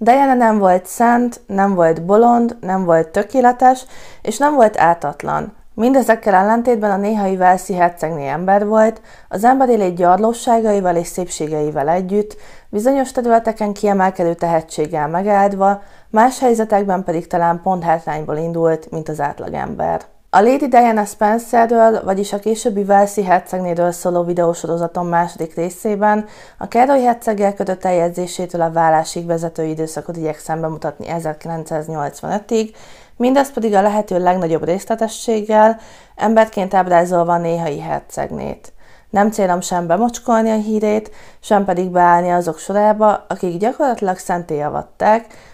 Diana nem volt szent, nem volt bolond, nem volt tökéletes, és nem volt átatlan. Mindezekkel ellentétben a néhai Velszi hercegné ember volt, az emberi lét gyarlóságaival és szépségeivel együtt, bizonyos területeken kiemelkedő tehetséggel megáldva, más helyzetekben pedig talán pont hátrányból indult, mint az átlagember. A Lady Diana Spencerről, vagyis a későbbi Velszi hercegnéről szóló videósorozatom második részében a Károly herceggel kötött eljegyzésétől a vállásig vezető időszakot igyekszem bemutatni 1985-ig, mindez pedig a lehető legnagyobb részletességgel, emberként ábrázolva a néhai hercegnét. Nem célom sem bemocskolni a hírét, sem pedig beállni azok sorába, akik gyakorlatilag szenté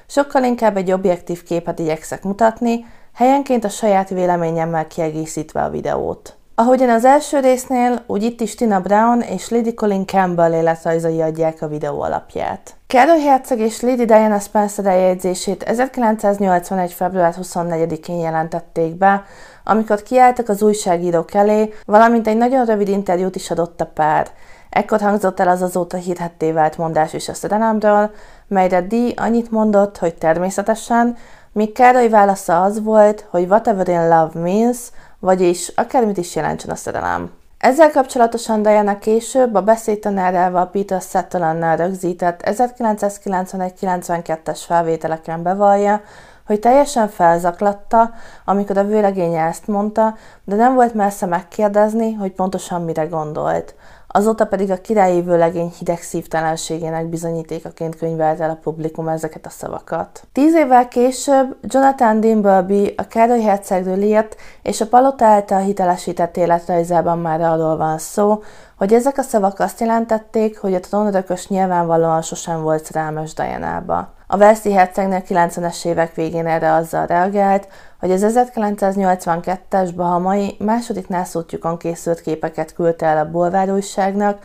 sokkal inkább egy objektív képet igyekszek mutatni, helyenként a saját véleményemmel kiegészítve a videót. Ahogyan az első résznél, úgy itt is Tina Brown és Lady Colin Campbell életrajzai adják a videó alapját. Carol Herceg és Lady Diana Spencer eljegyzését 1981. február 24-én jelentették be, amikor kiálltak az újságírók elé, valamint egy nagyon rövid interjút is adott a pár. Ekkor hangzott el az azóta hírhetté vált mondás is a szerelemről, melyre Dee annyit mondott, hogy természetesen, míg Károly válasza az volt, hogy whatever in love means, vagyis akármit is jelentsen a szerelem. Ezzel kapcsolatosan Diana később a beszédtanárával Peter Sutherlandnál rögzített 1991-92-es felvételeken bevallja, hogy teljesen felzaklatta, amikor a vőlegénye ezt mondta, de nem volt messze megkérdezni, hogy pontosan mire gondolt. Azóta pedig a királyi vőlegény hideg szívtelenségének bizonyítékaként könyvelt el a publikum ezeket a szavakat. Tíz évvel később Jonathan Dimbleby a Károly Hercegről írt, és a palota által hitelesített életrajzában már arról van szó, hogy ezek a szavak azt jelentették, hogy a trónörökös nyilvánvalóan sosem volt szerelmes Dianába. A Velszi hercegnő 90-es évek végén erre azzal reagált, hogy az 1982-es Bahamai második nászútjukon készült képeket küldte el a Bolvár újságnak,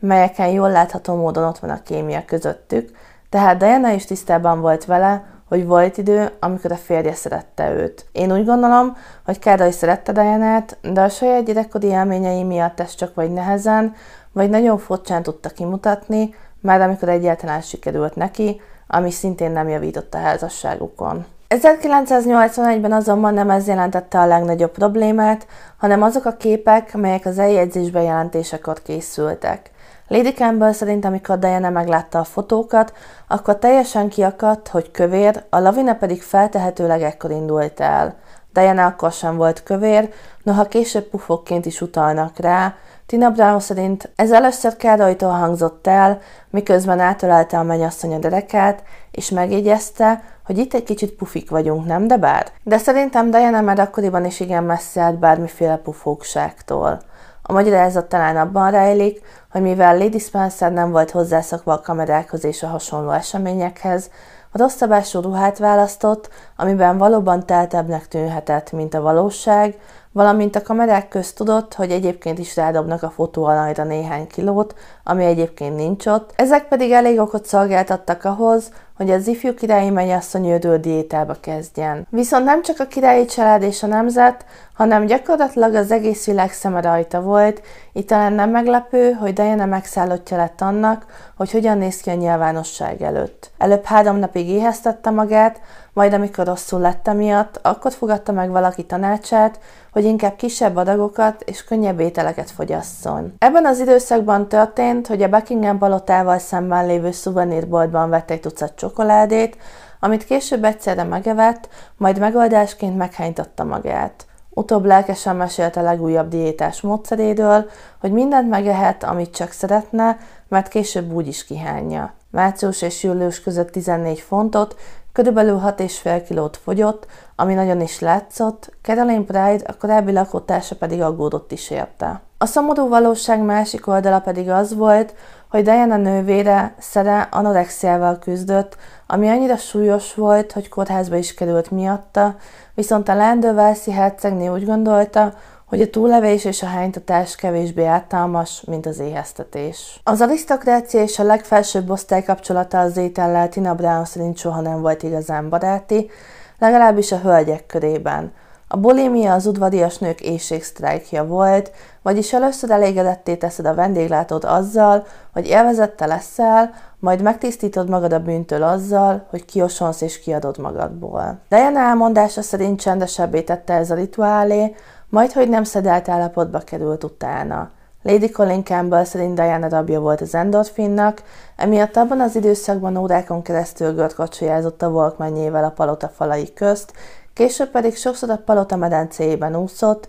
melyeken jól látható módon ott van a kémia közöttük, tehát Diana is tisztában volt vele, hogy volt idő, amikor a férje szerette őt. Én úgy gondolom, hogy Károly szerette diana de a saját gyerekkori élményei miatt ez csak vagy nehezen, vagy nagyon furcsán tudta kimutatni, már amikor egyáltalán sikerült neki, ami szintén nem javított a házasságukon. 1981-ben azonban nem ez jelentette a legnagyobb problémát, hanem azok a képek, melyek az eljegyzés bejelentésekor készültek. Lady Campbell szerint, amikor Diana meglátta a fotókat, akkor teljesen kiakadt, hogy kövér, a lavina pedig feltehetőleg ekkor indult el. Diana akkor sem volt kövér, noha később pufokként is utalnak rá, Tina Brown szerint ez először Károlytól hangzott el, miközben átölelte a mennyasszony a derekát, és megjegyezte, hogy itt egy kicsit pufik vagyunk, nem de bár? De szerintem Diana már akkoriban is igen messze állt bármiféle pufogságtól. A magyarázat talán abban rejlik, hogy mivel Lady Spencer nem volt hozzászokva a kamerákhoz és a hasonló eseményekhez, a rosszabbású ruhát választott, amiben valóban teltebbnek tűnhetett, mint a valóság, valamint a kamerák közt tudott, hogy egyébként is rádobnak a fotóalajra néhány kilót, ami egyébként nincs ott, ezek pedig elég okot szolgáltattak ahhoz, hogy az ifjú királyi mennyasszony ődő diétába kezdjen. Viszont nem csak a királyi család és a nemzet, hanem gyakorlatilag az egész világ szeme rajta volt, így talán nem meglepő, hogy Diana megszállottja lett annak, hogy hogyan néz ki a nyilvánosság előtt. Előbb három napig éheztette magát, majd amikor rosszul lettem miatt, akkor fogadta meg valaki tanácsát, hogy inkább kisebb adagokat és könnyebb ételeket fogyasszon. Ebben az időszakban történt, hogy a Buckingham balotával szemben lévő szuvenírboltban vett egy tucat csokoládét, amit később egyszerre megevett, majd megoldásként meghánytotta magát. Utóbb lelkesen mesélte a legújabb diétás módszeréről, hogy mindent megehet, amit csak szeretne, mert később úgy is kihányja. Március és július között 14 fontot, Körülbelül 6,5 kilót fogyott, ami nagyon is látszott, Caroline Pride, a korábbi lakótársa pedig aggódott is érte. A szomorú valóság másik oldala pedig az volt, hogy Diana nővére, Szere anorexiával küzdött, ami annyira súlyos volt, hogy kórházba is került miatta, viszont a Landő Velszi hercegnő úgy gondolta, hogy a túllevés és a hánytatás kevésbé általmas, mint az éheztetés. Az arisztokrácia és a legfelsőbb osztály kapcsolata az étellel Tina Brown szerint soha nem volt igazán baráti, legalábbis a hölgyek körében. A bulimia az udvarias nők éjségsztrájkja volt, vagyis először elégedetté teszed a vendéglátót azzal, hogy élvezette leszel, majd megtisztítod magad a bűntől azzal, hogy kiosonsz és kiadod magadból. Diana elmondása szerint csendesebbé tette ez a rituálé, majd, hogy nem szedelt állapotba került utána. Lady Colin Campbell szerint Diana rabja volt az endorfinnak, emiatt abban az időszakban órákon keresztül görkocsolyázott a volkmennyével a palota falai közt, később pedig sokszor a palota medencéjében úszott,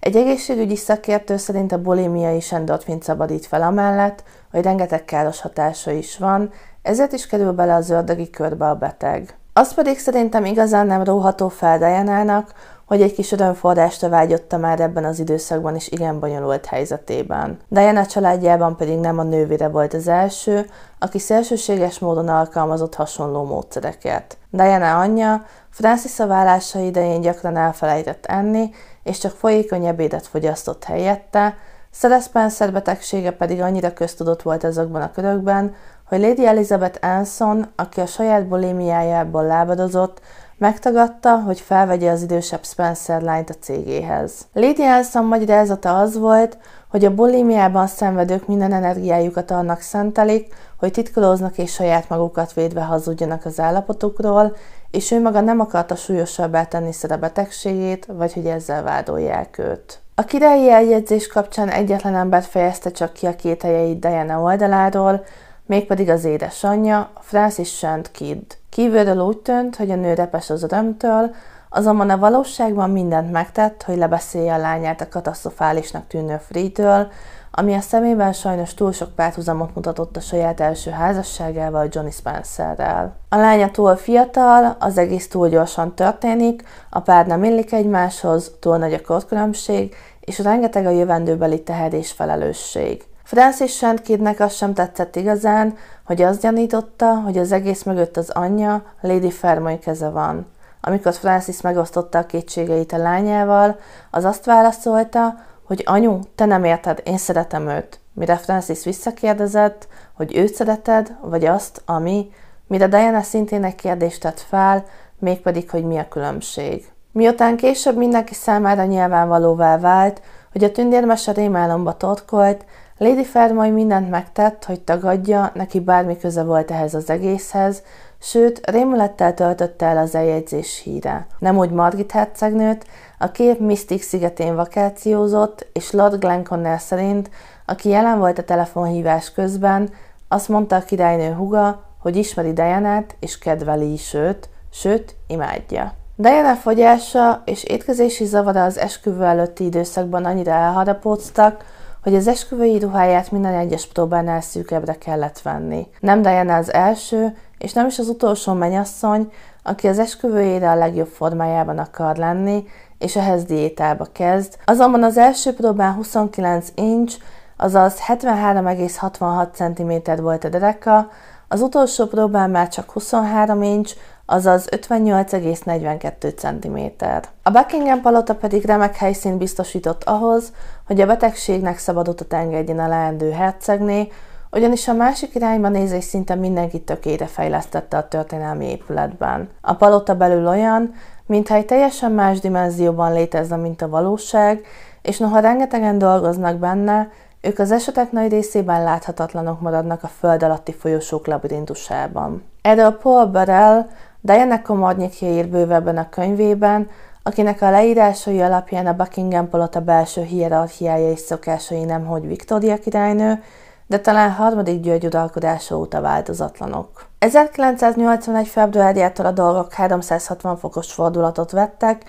egy egészségügyi szakértő szerint a bulimia is endorfin szabadít fel amellett, hogy rengeteg káros hatása is van, ezért is kerül bele az ördögi körbe a beteg. Az pedig szerintem igazán nem róható fel Diana-nak, hogy egy kis örömforrásra vágyotta már ebben az időszakban is igen bonyolult helyzetében. Diana családjában pedig nem a nővére volt az első, aki szélsőséges módon alkalmazott hasonló módszereket. Diana anyja Francis a vállása idején gyakran elfelejtett enni, és csak folyékony ebédet fogyasztott helyette, Sarah Spencer betegsége pedig annyira köztudott volt azokban a körökben, hogy Lady Elizabeth Anson, aki a saját bulimiájából lábadozott, Megtagadta, hogy felvegye az idősebb Spencer lányt a cégéhez. Lady Elson magyarázata az volt, hogy a bulimiában szenvedők minden energiájukat annak szentelik, hogy titkolóznak és saját magukat védve hazudjanak az állapotukról, és ő maga nem akarta súlyosabbá tenni a betegségét, vagy hogy ezzel vádolják őt. A királyi eljegyzés kapcsán egyetlen embert fejezte csak ki a kételjeit Diana oldaláról, mégpedig az édesanyja, Francis Shand Kidd. Kívülről úgy tűnt, hogy a nő repes az örömtől, azonban a valóságban mindent megtett, hogy lebeszélje a lányát a katasztrofálisnak tűnő free ami a szemében sajnos túl sok párhuzamot mutatott a saját első házasságával Johnny Spencerrel. A lánya túl fiatal, az egész túl gyorsan történik, a pár nem illik egymáshoz, túl nagy a kortkülönbség, és rengeteg a jövendőbeli teher és felelősség. Francis Sandkidnek az sem tetszett igazán, hogy azt gyanította, hogy az egész mögött az anyja, Lady Fermoy keze van. Amikor Francis megosztotta a kétségeit a lányával, az azt válaszolta, hogy anyu, te nem érted, én szeretem őt. Mire Francis visszakérdezett, hogy őt szereted, vagy azt, ami, mire Diana szintén egy kérdést tett fel, mégpedig, hogy mi a különbség. Miután később mindenki számára nyilvánvalóvá vált, hogy a tündérmese rémálomba torkolt, Lady Fairmoy mindent megtett, hogy tagadja, neki bármi köze volt ehhez az egészhez, sőt, rémülettel töltötte el az eljegyzés híre. Nem úgy Margit hercegnőt, a kép Mystic szigetén vakációzott, és Lord Glenconnell szerint, aki jelen volt a telefonhívás közben, azt mondta a királynő huga, hogy ismeri diana és kedveli is őt, sőt, imádja. Diana fogyása és étkezési zavara az esküvő előtti időszakban annyira elharapóztak, hogy az esküvői ruháját minden egyes próbánál szűkebbre kellett venni. Nem Diana az első, és nem is az utolsó menyasszony, aki az esküvőjére a legjobb formájában akar lenni, és ehhez diétába kezd. Azonban az első próbán 29 inch, azaz 73,66 cm volt a dereka, az utolsó próbán már csak 23 inch, azaz 58,42 cm. A Buckingham palota pedig remek helyszínt biztosított ahhoz, hogy a betegségnek szabad utat engedjen a leendő hercegné, ugyanis a másik irányba nézés szinte mindenki tökére fejlesztette a történelmi épületben. A palota belül olyan, mintha egy teljesen más dimenzióban létezne, mint a valóság, és noha rengetegen dolgoznak benne, ők az esetek nagy részében láthatatlanok maradnak a föld alatti folyosók labirintusában. Erről Paul Burrell, Diana Komornyik ír bővebben a könyvében, akinek a leírásai alapján a Buckingham palota belső hierarchiája és szokásai hogy Viktória királynő, de talán harmadik György uralkodása óta változatlanok. 1981. februárjától a dolgok 360 fokos fordulatot vettek,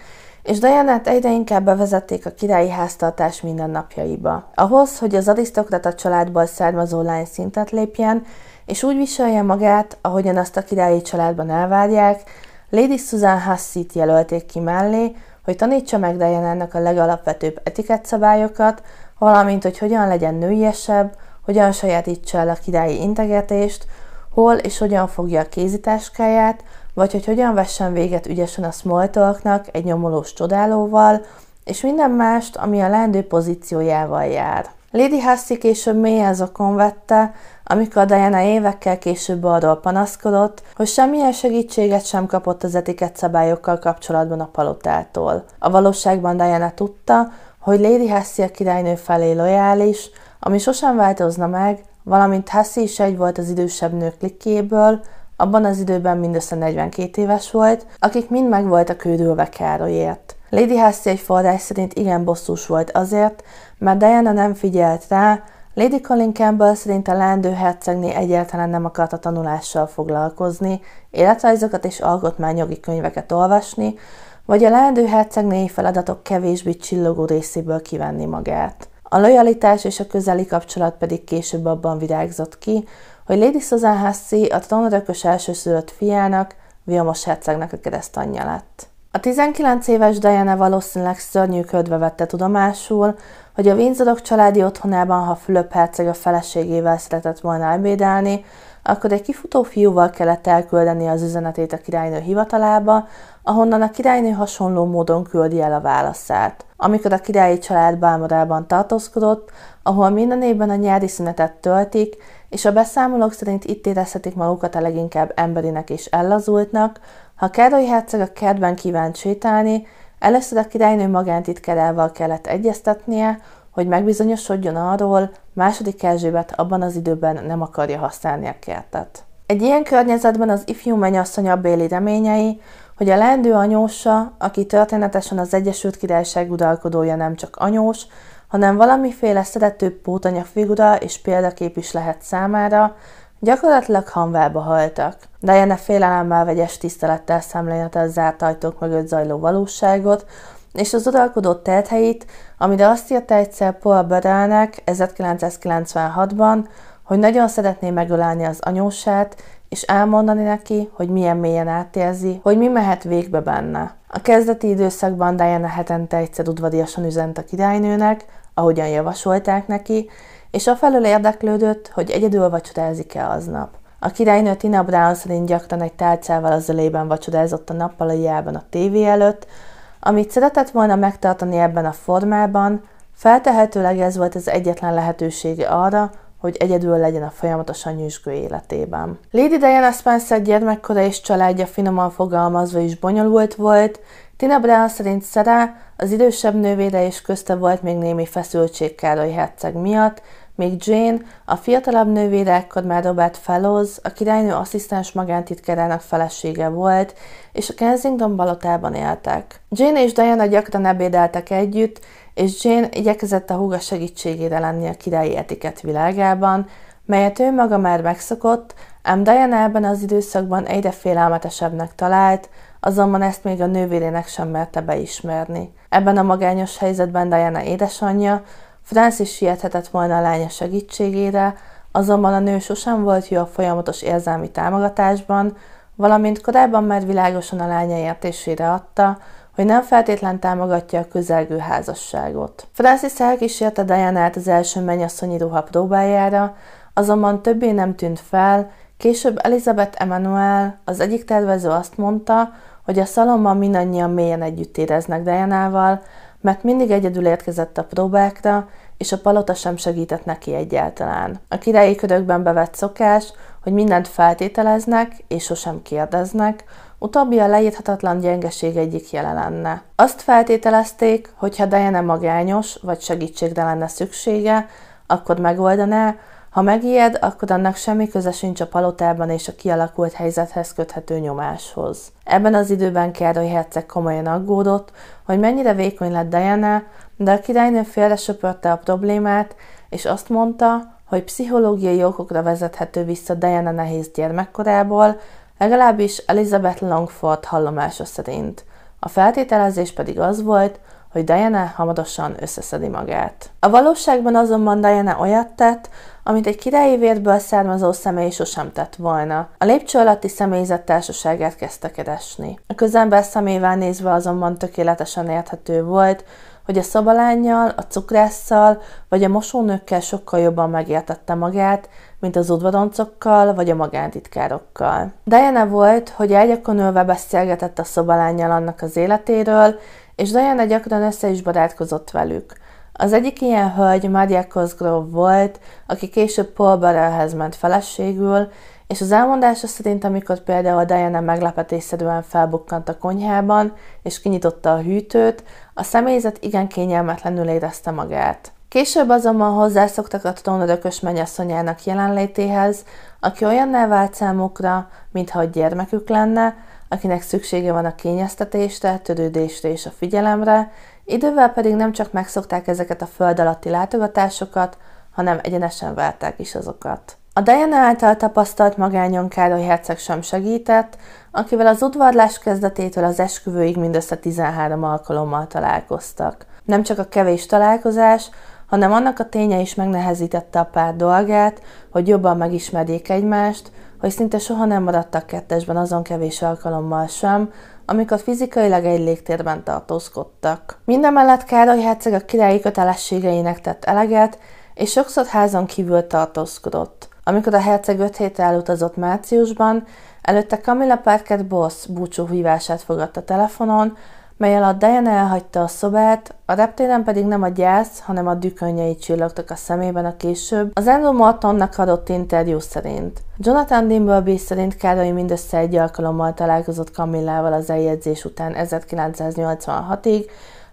és diana egyre inkább bevezették a királyi háztartás mindennapjaiba. Ahhoz, hogy az arisztokrata családból származó lány szintet lépjen, és úgy viselje magát, ahogyan azt a királyi családban elvárják, Lady Susan Hassit jelölték ki mellé, hogy tanítsa meg Diana-nak a legalapvetőbb etikett szabályokat, valamint hogy hogyan legyen nőiesebb, hogyan sajátítsa el a királyi integetést, hol és hogyan fogja a kézitáskáját, vagy hogy hogyan vessen véget ügyesen a smoltolknak egy nyomulós csodálóval, és minden mást, ami a lendő pozíciójával jár. Lady Hussey később mélyen okon vette, amikor Diana évekkel később arról panaszkodott, hogy semmilyen segítséget sem kapott az etikett szabályokkal kapcsolatban a palotától. A valóságban Diana tudta, hogy Lady a királynő felé lojális, ami sosem változna meg, valamint Hessi is egy volt az idősebb nők klikkéből, abban az időben mindössze 42 éves volt, akik mind meg voltak őrülve Károlyért. Lady Hessi egy forrás szerint igen bosszús volt azért, mert Diana nem figyelt rá, Lady Colin Campbell szerint a lendő hercegné egyáltalán nem akart a tanulással foglalkozni, életrajzokat és alkotmányjogi könyveket olvasni, vagy a lendő hercegnéi feladatok kevésbé csillogó részéből kivenni magát. A lojalitás és a közeli kapcsolat pedig később abban virágzott ki, hogy Lady Susan Hussey a trónörökös elsőszülött fiának, Vilmos hercegnek a keresztanyja lett. A 19 éves Diana valószínűleg szörnyűködve vette tudomásul, hogy a Windsorok családi otthonában, ha Fülöp herceg a feleségével szeretett volna ebédelni, akkor egy kifutó fiúval kellett elküldeni az üzenetét a királynő hivatalába, ahonnan a királynő hasonló módon küldi el a válaszát. Amikor a királyi család Bálmodában tartózkodott, ahol minden évben a nyári szünetet töltik, és a beszámolók szerint itt érezhetik magukat a leginkább emberinek és ellazultnak, ha Károly herceg a kertben kívánt sétálni, Először a királynő magántitkerával kellett egyeztetnie, hogy megbizonyosodjon arról, második Erzsébet abban az időben nem akarja használni a kertet. Egy ilyen környezetben az ifjú a Béli reményei, hogy a lendő anyósa, aki történetesen az Egyesült Királyság uralkodója nem csak anyós, hanem valamiféle szerető pótanya figura és példakép is lehet számára, Gyakorlatilag hanvába haltak. Diana félelemmel vegyes tisztelettel szemlélte a zárt ajtók mögött zajló valóságot, és az uralkodó telthelyét, amire azt írta egyszer Paul Börelnek 1996-ban, hogy nagyon szeretné megölelni az anyósát, és elmondani neki, hogy milyen mélyen átérzi, hogy mi mehet végbe benne. A kezdeti időszakban Diana hetente egyszer udvariasan üzent a királynőnek, ahogyan javasolták neki, és afelől érdeklődött, hogy egyedül vacsorázik-e aznap. A királynő Tina Brown szerint gyakran egy tárcával az ölében vacsorázott a nappaliában a tévé előtt, amit szeretett volna megtartani ebben a formában, feltehetőleg ez volt az egyetlen lehetősége arra, hogy egyedül legyen a folyamatosan nyüzsgő életében. Lady Diana Spencer gyermekkora és családja finoman fogalmazva is bonyolult volt, Tina Brown szerint Sarah az idősebb nővére és közte volt még némi feszültség Károly herceg miatt, míg Jane, a fiatalabb nővére már Robert Fellows, a királynő asszisztens magántitkárának felesége volt, és a Kensington balotában éltek. Jane és Diana gyakran ebédeltek együtt, és Jane igyekezett a húga segítségére lenni a királyi etiket világában, melyet ő maga már megszokott, ám Diana ebben az időszakban egyre félelmetesebbnek talált, azonban ezt még a nővérének sem merte beismerni. Ebben a magányos helyzetben Diana édesanyja, Franz is siethetett volna a lánya segítségére, azonban a nő sosem volt jó a folyamatos érzelmi támogatásban, valamint korábban már világosan a lánya értésére adta, hogy nem feltétlen támogatja a közelgő házasságot. Francis elkísérte diana az első mennyasszonyi ruha próbájára, azonban többé nem tűnt fel, később Elizabeth Emanuel, az egyik tervező azt mondta, hogy a szalomban mindannyian mélyen együtt éreznek diana mert mindig egyedül érkezett a próbákra, és a palota sem segített neki egyáltalán. A királyi ködökben bevett szokás, hogy mindent feltételeznek és sosem kérdeznek, utóbbi a leírhatatlan gyengeség egyik jele lenne. Azt feltételezték, hogy ha Diana magányos vagy segítségre lenne szüksége, akkor megoldaná, ha megijed, akkor annak semmi köze sincs a palotában és a kialakult helyzethez köthető nyomáshoz. Ebben az időben Károly herceg komolyan aggódott, hogy mennyire vékony lett Diana, de a királynő félresöpörte a problémát, és azt mondta, hogy pszichológiai okokra vezethető vissza Diana nehéz gyermekkorából, legalábbis Elizabeth Longford hallomása szerint. A feltételezés pedig az volt, hogy Diana hamarosan összeszedi magát. A valóságban azonban Diana olyat tett, amit egy királyi vérből származó személy sosem tett volna. A lépcső alatti személyzet társaságát kezdte keresni. A közember szemével nézve azonban tökéletesen érthető volt, hogy a szobalányjal, a cukrásszal vagy a mosónőkkel sokkal jobban megértette magát, mint az udvaroncokkal vagy a magántitkárokkal. Diana volt, hogy ágyakon ülve beszélgetett a szobalányjal annak az életéről, és Diana gyakran össze is barátkozott velük. Az egyik ilyen hölgy Maria Cosgrove volt, aki később Paul Barrelhez ment feleségül, és az elmondása szerint, amikor például Diana meglepetésszerűen felbukkant a konyhában, és kinyitotta a hűtőt, a személyzet igen kényelmetlenül érezte magát. Később azonban hozzászoktak a trónörökös mennyasszonyának jelenlétéhez, aki olyan vált számukra, mintha a gyermekük lenne, akinek szüksége van a kényeztetésre, törődésre és a figyelemre, Idővel pedig nem csak megszokták ezeket a föld alatti látogatásokat, hanem egyenesen várták is azokat. A Diana által tapasztalt magányon Károly herceg sem segített, akivel az udvarlás kezdetétől az esküvőig mindössze 13 alkalommal találkoztak. Nem csak a kevés találkozás, hanem annak a ténye is megnehezítette a pár dolgát, hogy jobban megismerjék egymást, hogy szinte soha nem maradtak kettesben azon kevés alkalommal sem, amikor fizikailag egy légtérben tartózkodtak. Mindemellett Károly herceg a királyi kötelességeinek tett eleget, és sokszor házon kívül tartózkodott. Amikor a herceg öt hétre elutazott márciusban, előtte Camilla Parker Boss búcsúhívását fogadta telefonon, melyel a Diana elhagyta a szobát, a reptéren pedig nem a gyász, hanem a dükönjei csillogtak a szemében a később, az Andrew Mortonnak adott interjú szerint. Jonathan Dimbleby szerint Károly mindössze egy alkalommal találkozott Kamillával az eljegyzés után 1986-ig,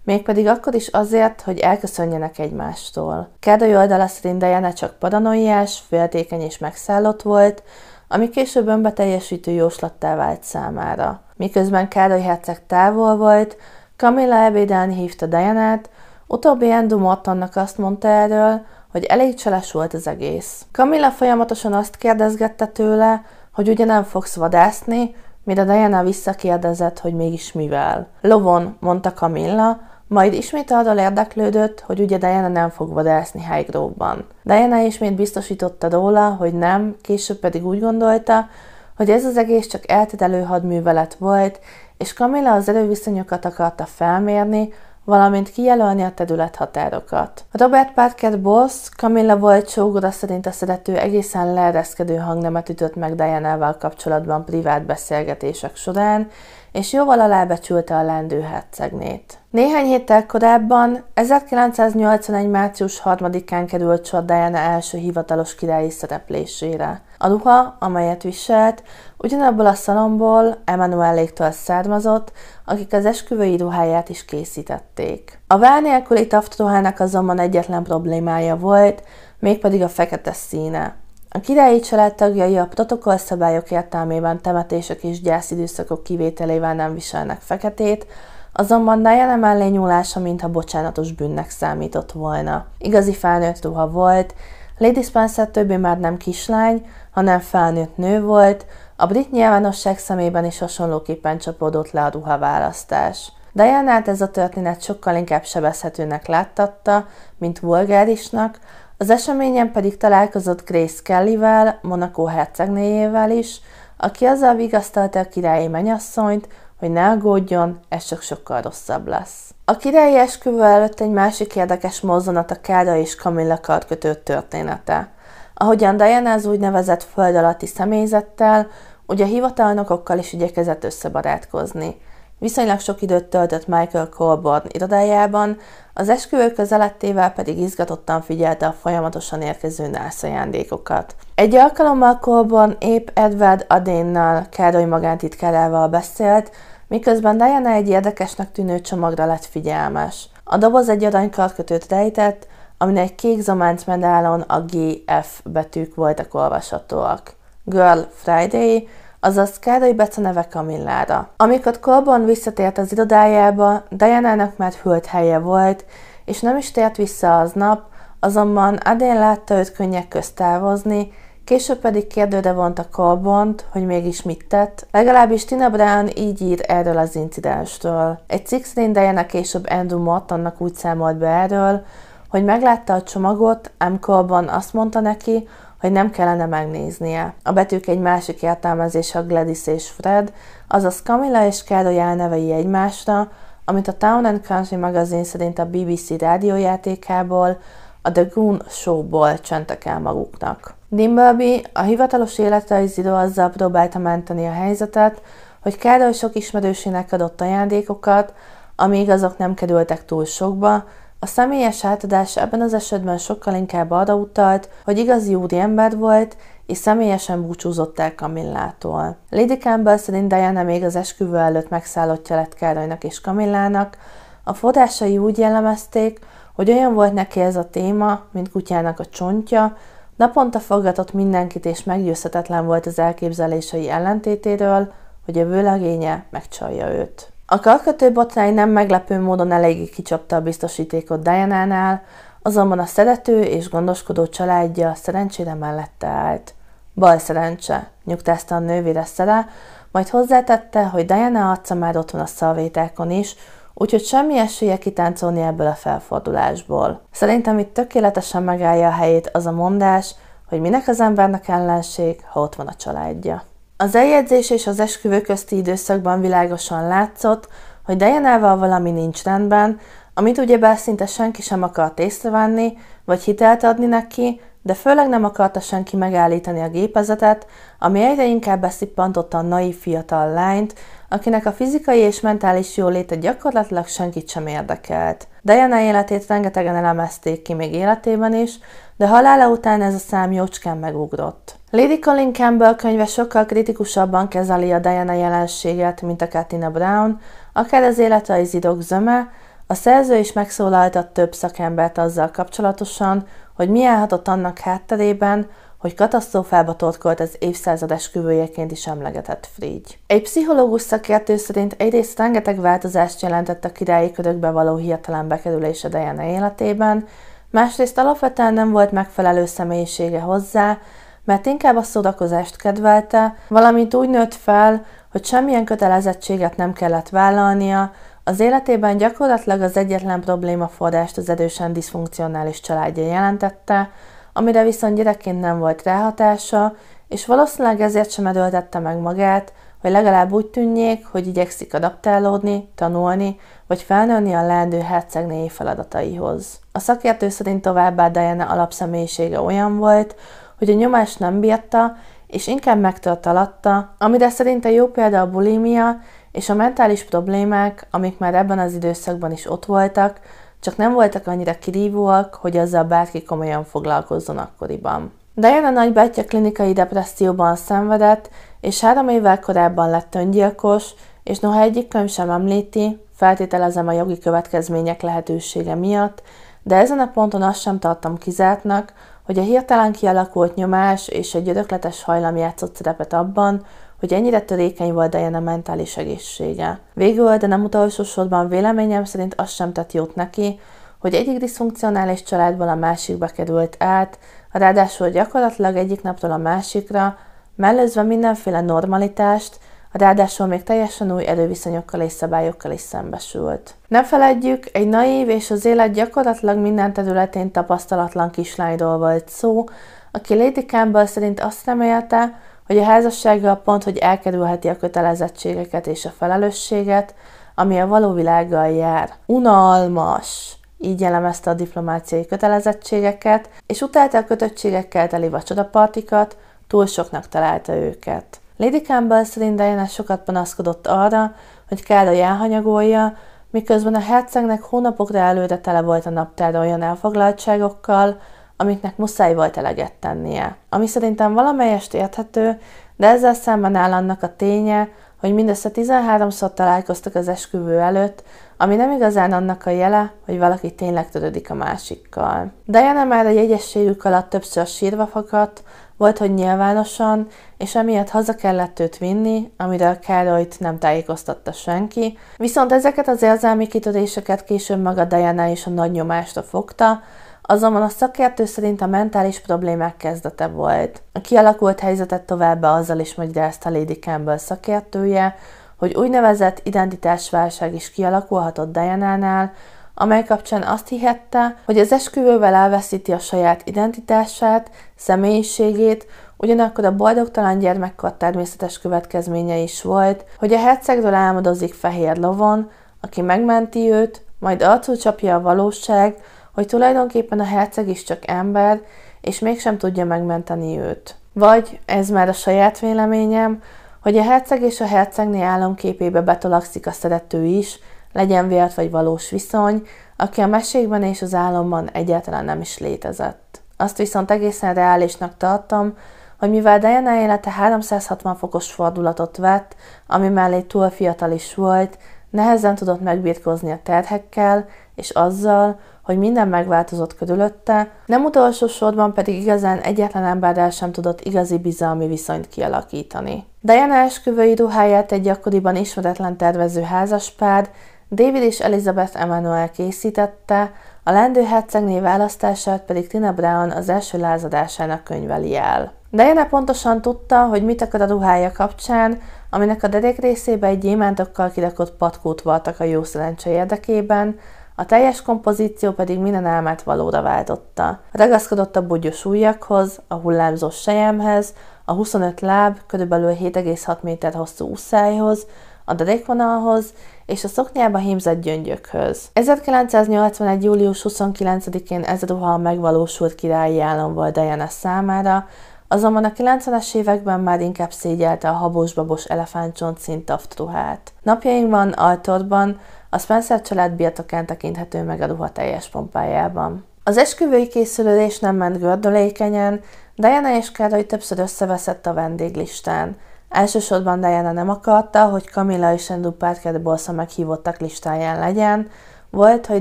mégpedig akkor is azért, hogy elköszönjenek egymástól. Károly oldala szerint Diana csak paranoiás, féltékeny és megszállott volt, ami később önbeteljesítő jóslattá vált számára. Miközben Károly herceg távol volt, Camilla ebédelni hívta Dianát, utóbbi Andrew Mortonnak azt mondta erről, hogy elég cseles volt az egész. Camilla folyamatosan azt kérdezgette tőle, hogy ugye nem fogsz vadászni, mire Diana visszakérdezett, hogy mégis mivel. Lovon, mondta Camilla. Majd ismét arról érdeklődött, hogy ugye Diana nem fog vadászni High Grove-ban. Diana ismét biztosította róla, hogy nem, később pedig úgy gondolta, hogy ez az egész csak eltedelő hadművelet volt, és Camilla az erőviszonyokat akarta felmérni, valamint kijelölni a terület határokat. Robert Parker Boss, Camilla volt sógora szerint a szerető egészen leereszkedő hangnemet ütött meg Diana-val kapcsolatban privát beszélgetések során, és jóval alábecsülte a lendő hercegnét. Néhány héttel korábban, 1981. március 3-án került sor Diana első hivatalos királyi szereplésére. A ruha, amelyet viselt, ugyanabból a szalomból Emanuelléktől származott, akik az esküvői ruháját is készítették. A vár nélküli taftruhának azonban egyetlen problémája volt, mégpedig a fekete színe. A királyi család tagjai a szabályok értelmében temetések és gyászidőszakok kivételével nem viselnek feketét, azonban Diana mellé nyúlása mintha bocsánatos bűnnek számított volna. Igazi felnőtt ruha volt, Lady Spencer többé már nem kislány, hanem felnőtt nő volt, a brit nyilvánosság szemében is hasonlóképpen csapódott le a ruhaválasztás. Dianát ez a történet sokkal inkább sebezhetőnek láttatta, mint vulgárisnak, az eseményen pedig találkozott Grace Kellyvel, Monaco hercegnéjével is, aki azzal vigasztalta a királyi menyasszonyt, hogy ne aggódjon, ez csak sokkal rosszabb lesz. A királyi esküvő előtt egy másik érdekes mozzanat a Kára és Camilla karkötő története. Ahogyan Diana az úgynevezett föld alatti személyzettel, ugye hivatalnokokkal is igyekezett összebarátkozni – Viszonylag sok időt töltött Michael Colborn irodájában, az esküvő közelettével pedig izgatottan figyelte a folyamatosan érkező NASZ ajándékokat. Egy alkalommal Colborn épp Edward Adénnal, Károly magántitkárával beszélt, miközben Diana egy érdekesnek tűnő csomagra lett figyelmes. A doboz egy arany karkötőt rejtett, amin egy kék zománc medálon a GF betűk voltak olvashatóak. Girl Friday, azaz Kádai Beca neve Kamilláda. Amikor Kolban visszatért az irodájába, Diana-nak már hűlt helye volt, és nem is tért vissza aznap, azonban Adén látta őt könnyek közt távozni, Később pedig kérdőre a Colbont, hogy mégis mit tett, legalábbis Tina Brown így ír erről az incidensről. Egy cikk szerint Diana később Andrew Mott annak úgy számolt be erről, hogy meglátta a csomagot, ám Colbon azt mondta neki, hogy nem kellene megnéznie. A betűk egy másik értelmezés a Gladys és Fred, azaz Camilla és Károly elnevei egymásra, amit a Town and Country magazin szerint a BBC rádiójátékából, a The Goon Show-ból csöntek el maguknak. Dimbleby a hivatalos életrajzidó azzal próbálta menteni a helyzetet, hogy Károly sok ismerősének adott ajándékokat, amíg azok nem kerültek túl sokba, a személyes átadás ebben az esetben sokkal inkább arra utalt, hogy igazi úri ember volt, és személyesen búcsúzott el Kamillától. Lady Campbell szerint Diana még az esküvő előtt megszállottja lett Károlynak és Camillának, a forrásai úgy jellemezték, hogy olyan volt neki ez a téma, mint kutyának a csontja, naponta fogatott mindenkit és meggyőzhetetlen volt az elképzelései ellentétéről, hogy a vőlegénye megcsalja őt. A kalkötő botrány nem meglepő módon eléggé kicsapta a biztosítékot Diana-nál, azonban a szerető és gondoskodó családja szerencsére mellette állt. Bal szerencse, nyugtázta a nővére szere, majd hozzátette, hogy Diana arca már ott van a szalvétákon is, úgyhogy semmi esélye kitáncolni ebből a felfordulásból. Szerintem itt tökéletesen megállja a helyét az a mondás, hogy minek az embernek ellenség, ha ott van a családja. Az eljegyzés és az esküvő közti időszakban világosan látszott, hogy Dejanával valami nincs rendben, amit ugyebár szinte senki sem akart észrevenni, vagy hitelt adni neki, de főleg nem akarta senki megállítani a gépezetet, ami egyre inkább beszippantotta a naív fiatal lányt, akinek a fizikai és mentális jóléte gyakorlatilag senkit sem érdekelt. Diana életét rengetegen elemezték ki még életében is, de halála után ez a szám jócskán megugrott. Lady Colin Campbell könyve sokkal kritikusabban kezeli a Diana jelenséget, mint a Katina Brown, akár az életrajzi zsidók zöme, a szerző is megszólaltat több szakembert azzal kapcsolatosan, hogy mi állhatott annak hátterében, hogy katasztrófába torkolt az évszázades küvőjeként is emlegetett Frigy. Egy pszichológus szakértő szerint egyrészt rengeteg változást jelentett a királyi körökbe való hirtelen bekerülése Diana életében, Másrészt alapvetően nem volt megfelelő személyisége hozzá, mert inkább a szodakozást kedvelte, valamint úgy nőtt fel, hogy semmilyen kötelezettséget nem kellett vállalnia, az életében gyakorlatilag az egyetlen probléma az erősen diszfunkcionális családja jelentette, amire viszont gyerekként nem volt ráhatása, és valószínűleg ezért sem erőltette meg magát, vagy legalább úgy tűnjék, hogy igyekszik adaptálódni, tanulni, vagy felnőni a leendő hercegnéi feladataihoz. A szakértő szerint továbbá Diana alapszemélyisége olyan volt, hogy a nyomás nem bírta, és inkább megtört alatta, amire szerinte jó példa a bulimia és a mentális problémák, amik már ebben az időszakban is ott voltak, csak nem voltak annyira kirívóak, hogy azzal bárki komolyan foglalkozzon akkoriban. Diana nagybátyja klinikai depresszióban szenvedett, és három évvel korábban lett öngyilkos, és noha egyik könyv sem említi, feltételezem a jogi következmények lehetősége miatt, de ezen a ponton azt sem tartom kizártnak, hogy a hirtelen kialakult nyomás és egy örökletes hajlam játszott szerepet abban, hogy ennyire törékeny volt a mentális egészsége. Végül, de nem utolsó sorban véleményem szerint azt sem tett jót neki, hogy egyik diszfunkcionális családból a másikba került át, ráadásul gyakorlatilag egyik napról a másikra, mellőzve mindenféle normalitást, ráadásul még teljesen új előviszonyokkal és szabályokkal is szembesült. Ne feledjük, egy naív és az élet gyakorlatilag minden területén tapasztalatlan kislányról volt szó, aki Lady Campbell szerint azt remélte, hogy a házassággal pont, hogy elkerülheti a kötelezettségeket és a felelősséget, ami a való világgal jár. Unalmas! Így jellemezte a diplomáciai kötelezettségeket, és utálta a kötöttségekkel teli vacsorapartikat, túl soknak találta őket. Lady Campbell szerint Diana sokat panaszkodott arra, hogy Károly elhanyagolja, miközben a hercegnek hónapokra előre tele volt a naptár olyan elfoglaltságokkal, amiknek muszáj volt eleget tennie. Ami szerintem valamelyest érthető, de ezzel szemben áll annak a ténye, hogy mindössze 13-szor találkoztak az esküvő előtt, ami nem igazán annak a jele, hogy valaki tényleg törődik a másikkal. Diana már a jegyességük alatt többször sírva fakadt, volt, hogy nyilvánosan, és emiatt haza kellett őt vinni, amire a Károlyt nem tájékoztatta senki, viszont ezeket az érzelmi kitöréseket később maga Diana is a nagy nyomásra fogta, azonban a szakértő szerint a mentális problémák kezdete volt. A kialakult helyzetet továbbá azzal is magyarázta Lady Campbell szakértője, hogy úgynevezett identitásválság is kialakulhatott Diana-nál, amely kapcsán azt hihette, hogy az esküvővel elveszíti a saját identitását, személyiségét, ugyanakkor a boldogtalan gyermekkor természetes következménye is volt, hogy a hercegről álmodozik fehér lovon, aki megmenti őt, majd arcú csapja a valóság, hogy tulajdonképpen a herceg is csak ember, és mégsem tudja megmenteni őt. Vagy, ez már a saját véleményem, hogy a herceg és a hercegné álomképébe betolakszik a szerető is, legyen vélt vagy valós viszony, aki a mesékben és az álomban egyáltalán nem is létezett. Azt viszont egészen reálisnak tartom, hogy mivel Diana élete 360 fokos fordulatot vett, ami mellé túl fiatal is volt, nehezen tudott megbírkozni a terhekkel, és azzal, hogy minden megváltozott körülötte, nem utolsó sorban pedig igazán egyetlen emberrel sem tudott igazi bizalmi viszonyt kialakítani. Diana esküvői ruháját egy akkoriban ismeretlen tervező házaspár David és Elizabeth Emanuel készítette, a lendő hercegné választását pedig Tina Brown az első lázadásának könyveli el. Diana pontosan tudta, hogy mit akar a ruhája kapcsán, aminek a derék részébe egy gyémántokkal kirakott patkót voltak a jó szerencse érdekében, a teljes kompozíció pedig minden álmát valóra váltotta. Ragaszkodott a bugyos ujjakhoz, a hullámzó sejemhez, a 25 láb, körülbelül 7,6 méter hosszú úszájhoz, a derékvonalhoz és a szoknyába hímzett gyöngyökhöz. 1981. július 29-én ez a ruha megvalósult királyi állam volt Diana számára, azonban a 90-es években már inkább szégyelte a habos-babos elefántcsont szintaft ruhát. Napjainkban, Altorban, a Spencer család birtokán tekinthető meg a ruha teljes pompájában. Az esküvői készülődés nem ment gördülékenyen, Diana és Károly többször összeveszett a vendéglistán – Elsősorban Diana nem akarta, hogy Camilla és Andrew Parker Bolsa meghívottak listáján legyen, volt, hogy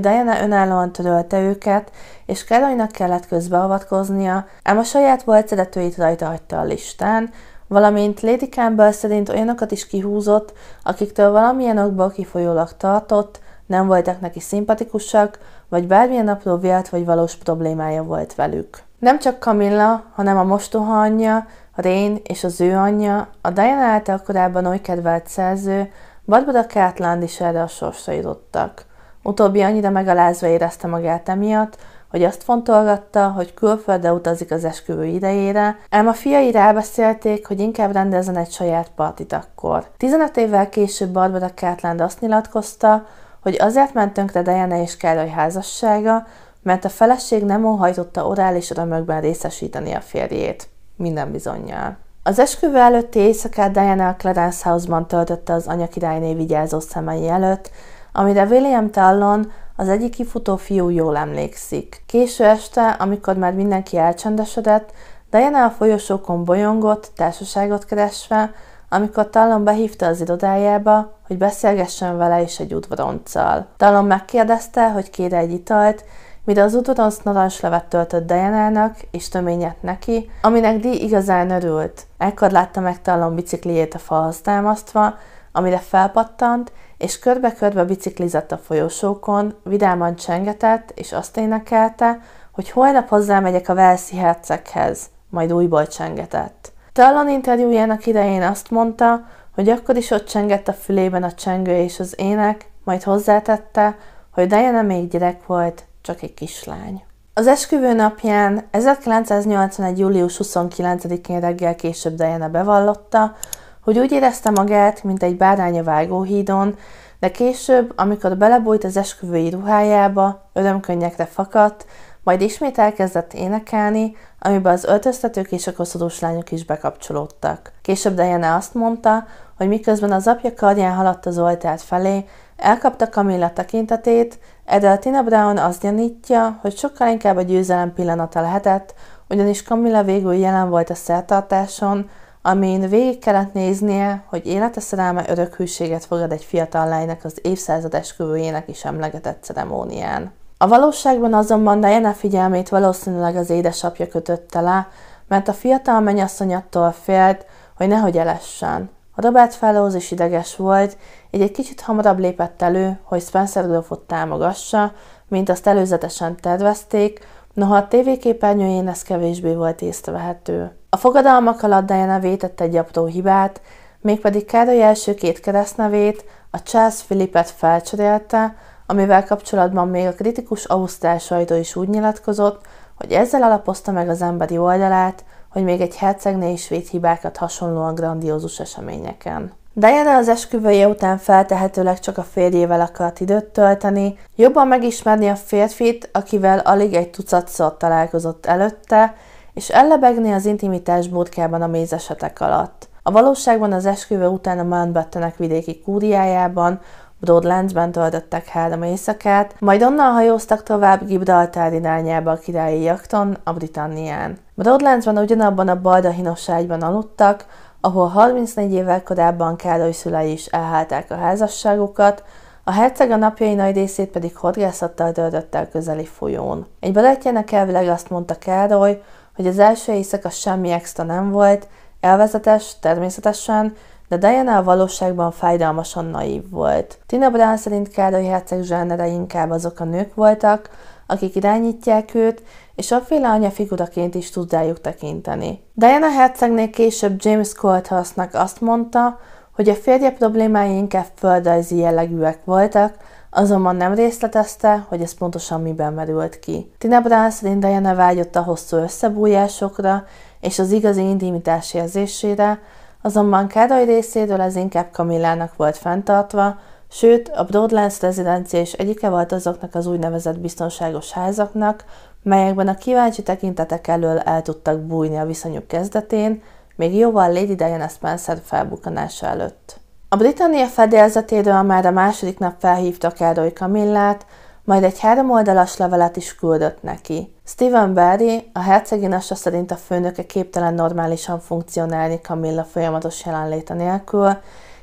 Diana önállóan törölte őket, és Károlynak kellett közbeavatkoznia, ám a saját volt szeretőit rajta hagyta a listán, valamint Lady Campbell szerint olyanokat is kihúzott, akiktől valamilyen okból kifolyólag tartott, nem voltak neki szimpatikusak, vagy bármilyen apró vélt vagy valós problémája volt velük. Nem csak Camilla, hanem a mostoha anyja, rén és az ő anyja, a Diana által korábban oly kedvelt szerző, Barbara Cartland is erre a sorsra jutottak. Utóbbi annyira megalázva érezte magát emiatt, hogy azt fontolgatta, hogy külföldre utazik az esküvő idejére, ám a fiai rábeszélték, hogy inkább rendezzen egy saját partit akkor. 15 évvel később Barbara Cartland azt nyilatkozta, hogy azért ment tönkre Diana és Károly házassága, mert a feleség nem óhajtotta orális örömökben részesíteni a férjét minden bizonyjal. Az esküvő előtti éjszakát Diana a Clarence House-ban töltötte az anyakirályné vigyázó szemei előtt, amire William Tallon, az egyik kifutó fiú jól emlékszik. Késő este, amikor már mindenki elcsendesedett, Diana a folyosókon bolyongott, társaságot keresve, amikor Tallon behívta az irodájába, hogy beszélgessen vele is egy udvaronccal. Tallon megkérdezte, hogy kér egy italt, míg az úton narancs levet töltött diana és töményet neki, aminek dí igazán örült. Ekkor látta meg Talon bicikliét a falhoz támasztva, amire felpattant, és körbe-körbe biciklizett a folyosókon, vidáman csengetett, és azt énekelte, hogy holnap hozzámegyek a Velszi herceghez, majd újból csengetett. Talon interjújának idején azt mondta, hogy akkor is ott csengett a fülében a csengő és az ének, majd hozzátette, hogy Diana még gyerek volt, csak egy kislány. Az esküvő napján 1981. július 29-én reggel később Diana bevallotta, hogy úgy érezte magát, mint egy bárány a vágóhídon, de később, amikor belebújt az esküvői ruhájába, örömkönnyekre fakadt, majd ismét elkezdett énekelni, amiben az öltöztetők és a koszodós lányok is bekapcsolódtak. Később Diana azt mondta, hogy miközben az apja karján haladt az oltár felé, elkapta Camilla tekintetét, Edel Tina Brown azt gyanítja, hogy sokkal inkább a győzelem pillanata lehetett, ugyanis Camilla végül jelen volt a szertartáson, amin végig kellett néznie, hogy élete szerelme örök hűséget fogad egy fiatal lánynak az évszázad esküvőjének is emlegetett ceremónián. A valóságban azonban Diana figyelmét valószínűleg az édesapja kötötte le, mert a fiatal mennyasszony attól félt, hogy nehogy elessen. A Robert Fellows is ideges volt, így egy kicsit hamarabb lépett elő, hogy Spencer Grofot támogassa, mint azt előzetesen tervezték, noha a tévéképernyőjén ez kevésbé volt észrevehető. A fogadalmak alatt Diana vétett egy apró hibát, mégpedig Károly első két keresztnevét, a Charles Philippet felcserélte, amivel kapcsolatban még a kritikus ausztrál sajtó is úgy nyilatkozott, hogy ezzel alapozta meg az emberi oldalát, hogy még egy hercegné is véd hibákat hasonlóan grandiózus eseményeken. Diana az esküvője után feltehetőleg csak a férjével akart időt tölteni, jobban megismerni a férfit, akivel alig egy szót találkozott előtte, és ellebegni az intimitás bódkában a mézesetek alatt. A valóságban az esküvő után a Mountbattenek vidéki kúriájában, Broadlandsben töltöttek három éjszakát, majd onnan hajóztak tovább Gibraltár irányába a királyi jakton, a Britannián. Broadlandsban ugyanabban a baldahinos ágyban aludtak, ahol 34 évvel korábban Károly szülei is elhálták a házasságukat, a herceg a napjai nagy részét pedig horgászattal töltötte el közeli folyón. Egy barátjának elvileg azt mondta Károly, hogy az első éjszaka semmi extra nem volt, elvezetes, természetesen, de Diana a valóságban fájdalmasan naív volt. Tina Brown szerint Károly herceg zsánere inkább azok a nők voltak, akik irányítják őt, és sokféle anya figuraként is tud rájuk tekinteni. Diana hercegnél később James Courthouse-nak azt mondta, hogy a férje problémái inkább földrajzi jellegűek voltak, azonban nem részletezte, hogy ez pontosan miben merült ki. Tina Brown szerint Diana vágyott a hosszú összebújásokra és az igazi intimitás érzésére, azonban Károly részéről ez inkább Kamillának volt fenntartva, sőt, a Broadlands rezidencia is egyike volt azoknak az úgynevezett biztonságos házaknak, melyekben a kíváncsi tekintetek elől el tudtak bújni a viszonyuk kezdetén, még jóval Lady Diana Spencer felbukkanása előtt. A Britannia fedélzetéről már a második nap felhívta Károly Kamillát, majd egy három oldalas levelet is küldött neki. Stephen Barry, a herceginassa szerint a főnöke képtelen normálisan funkcionálni Camilla folyamatos jelenléte nélkül,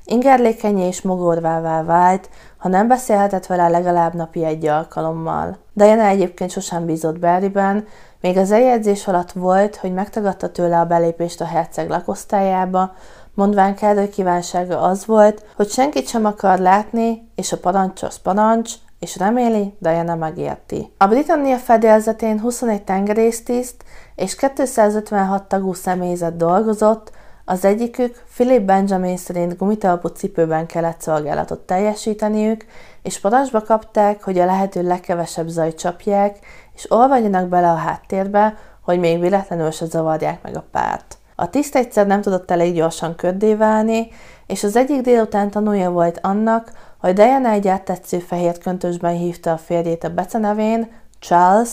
ingerlékenyé és mogorvává vált, ha nem beszélhetett vele legalább napi egy alkalommal. Diana egyébként sosem bízott Barryben, még az eljegyzés alatt volt, hogy megtagadta tőle a belépést a herceg lakosztályába, mondván Károly kívánsága az volt, hogy senkit sem akar látni, és a parancs az parancs, és reméli, Diana megérti. A Britannia fedélzetén 21 tengerésztiszt és 256 tagú személyzet dolgozott, az egyikük Philip Benjamin szerint gumitalpú cipőben kellett szolgálatot teljesíteniük, és parancsba kapták, hogy a lehető legkevesebb zaj csapják, és olvadjanak bele a háttérbe, hogy még véletlenül se zavarják meg a párt. A tiszt egyszer nem tudott elég gyorsan köddé válni, és az egyik délután tanulja volt annak, hogy Diana egy áttetsző fehér köntösben hívta a férjét a becenevén, Charles,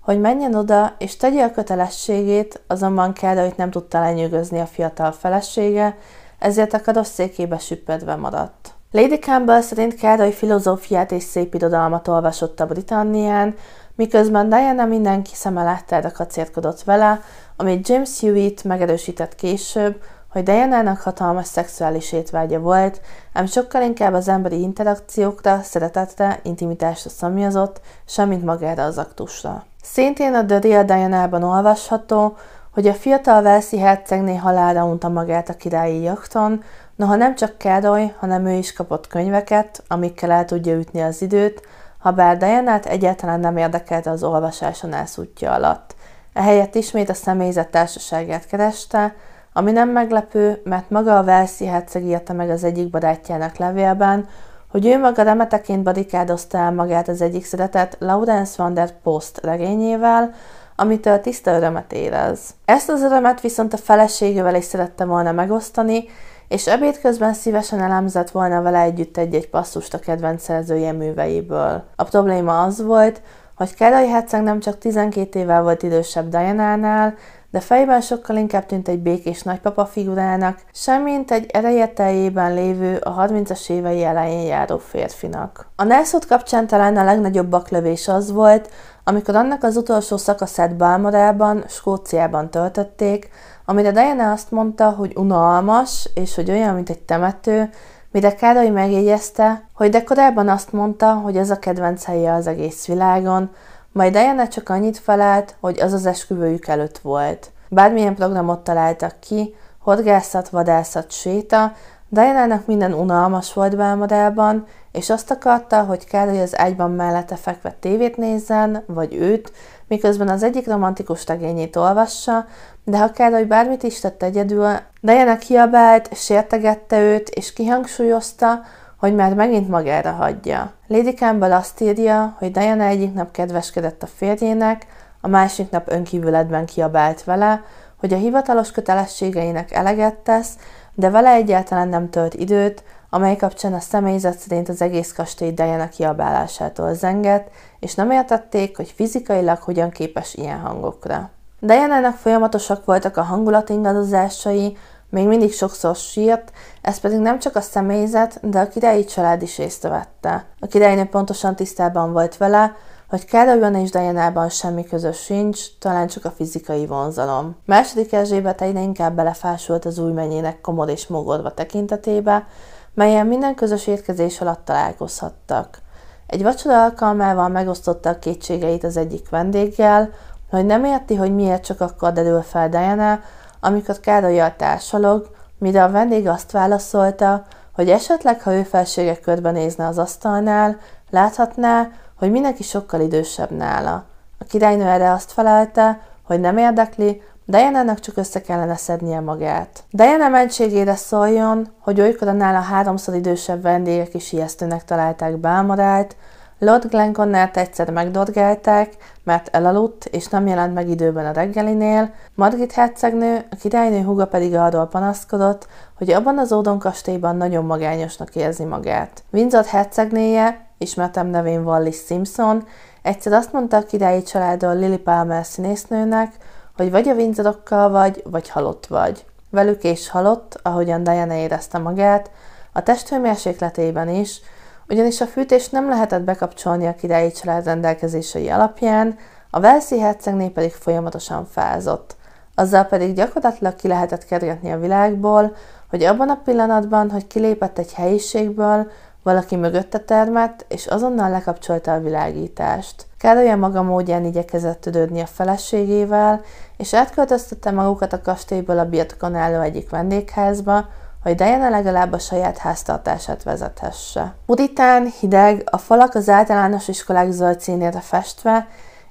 hogy menjen oda és tegye a kötelességét, azonban hogy nem tudta lenyűgözni a fiatal felesége, ezért a karosszékébe süppedve maradt. Lady Campbell szerint Károly filozófiát és szép irodalmat olvasott a Britannián, miközben Diana mindenki szeme láttára kacérkodott vele, amit James Hewitt megerősített később, hogy diana hatalmas szexuális étvágya volt, ám sokkal inkább az emberi interakciókra, szeretetre, intimitásra szomjazott, semmint magára az aktusra. Szintén a The Real Diana-ban olvasható, hogy a fiatal Velszi hercegné halára unta magát a királyi jakton, noha nem csak Károly, hanem ő is kapott könyveket, amikkel el tudja ütni az időt, ha bár diana egyáltalán nem érdekelte az olvasáson elszútja alatt. Ehelyett ismét a személyzet társaságát kereste, ami nem meglepő, mert maga a Velszi herceg írta meg az egyik barátjának levélben, hogy ő maga remeteként barikádozta el magát az egyik szeretet Laurence van der Post regényével, amitől tiszta örömet érez. Ezt az örömet viszont a feleségével is szerette volna megosztani, és ebéd közben szívesen elemzett volna vele együtt egy-egy passzust a kedvenc szerzője műveiből. A probléma az volt, hogy Kerai herceg nem csak 12 évvel volt idősebb Diana-nál, de fejben sokkal inkább tűnt egy békés nagypapa figurának, semmint egy ereje teljében lévő, a 30-as évei elején járó férfinak. A Nelson kapcsán talán a legnagyobb baklövés az volt, amikor annak az utolsó szakaszát Balmorában, Skóciában töltötték, amire Diana azt mondta, hogy unalmas, és hogy olyan, mint egy temető, mire Károly megjegyezte, hogy de korábban azt mondta, hogy ez a kedvenc helye az egész világon, majd Diana csak annyit felelt, hogy az az esküvőjük előtt volt. Bármilyen programot találtak ki, horgászat, vadászat, séta, Dianának minden unalmas volt bálmodában, és azt akarta, hogy Károly az ágyban mellette fekve tévét nézzen, vagy őt, miközben az egyik romantikus tegényét olvassa, de ha Károly bármit is tett egyedül, Diana kiabált, sértegette őt, és kihangsúlyozta, hogy már megint magára hagyja. Lady Campbell azt írja, hogy Diana egyik nap kedveskedett a férjének, a másik nap önkívületben kiabált vele, hogy a hivatalos kötelességeinek eleget tesz, de vele egyáltalán nem tölt időt, amely kapcsán a személyzet szerint az egész kastély Diana kiabálásától zengett, és nem értették, hogy fizikailag hogyan képes ilyen hangokra. Diana-nak folyamatosak voltak a hangulatingadozásai, még mindig sokszor sírt, ez pedig nem csak a személyzet, de a királyi család is észrevette. A királynő pontosan tisztában volt vele, hogy Károlyban és Dajanában semmi közös sincs, talán csak a fizikai vonzalom. Második Erzsébet egyre inkább belefásult az új mennyének komod és mogorva tekintetébe, melyen minden közös érkezés alatt találkozhattak. Egy vacsora alkalmával megosztotta a kétségeit az egyik vendéggel, hogy nem érti, hogy miért csak akkor derül fel Diana, amikor Károlyjal társalog, mire a vendég azt válaszolta, hogy esetleg, ha ő felsége nézne az asztalnál, láthatná, hogy mindenki sokkal idősebb nála. A királynő erre azt felelte, hogy nem érdekli, Diana-nak csak össze kellene szednie magát. Diana mentségére szóljon, hogy olykor a nála háromszor idősebb vendégek is ijesztőnek találták Bálmarát, Lord Glengonnát egyszer megdorgálták, mert elaludt és nem jelent meg időben a reggelinél, Margit hercegnő, a királynő húga pedig arról panaszkodott, hogy abban az ódon kastélyban nagyon magányosnak érzi magát. Windsor hercegnéje, ismertem nevén Wallis Simpson, egyszer azt mondta a királyi családról Lily Palmer színésznőnek, hogy vagy a Windsorokkal vagy, vagy halott vagy. Velük és halott, ahogyan Diana érezte magát, a testhőmérsékletében is, ugyanis a fűtést nem lehetett bekapcsolni a királyi család rendelkezései alapján, a Velszi hercegné pedig folyamatosan fázott. Azzal pedig gyakorlatilag ki lehetett kergetni a világból, hogy abban a pillanatban, hogy kilépett egy helyiségből, valaki mögötte termett, és azonnal lekapcsolta a világítást. Károlya maga módján igyekezett tüdődni a feleségével, és átköltöztette magukat a kastélyból a birtokon álló egyik vendégházba, hogy Diana legalább a saját háztartását vezethesse. Puritán, hideg, a falak az általános iskolák zöld színére festve,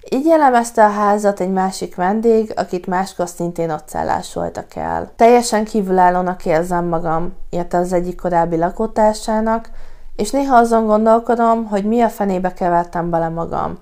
így jellemezte a házat egy másik vendég, akit máskor szintén ott szállásoltak el. Teljesen kívülállónak érzem magam, érte az egyik korábbi lakótársának, és néha azon gondolkodom, hogy mi a fenébe kevertem bele magam.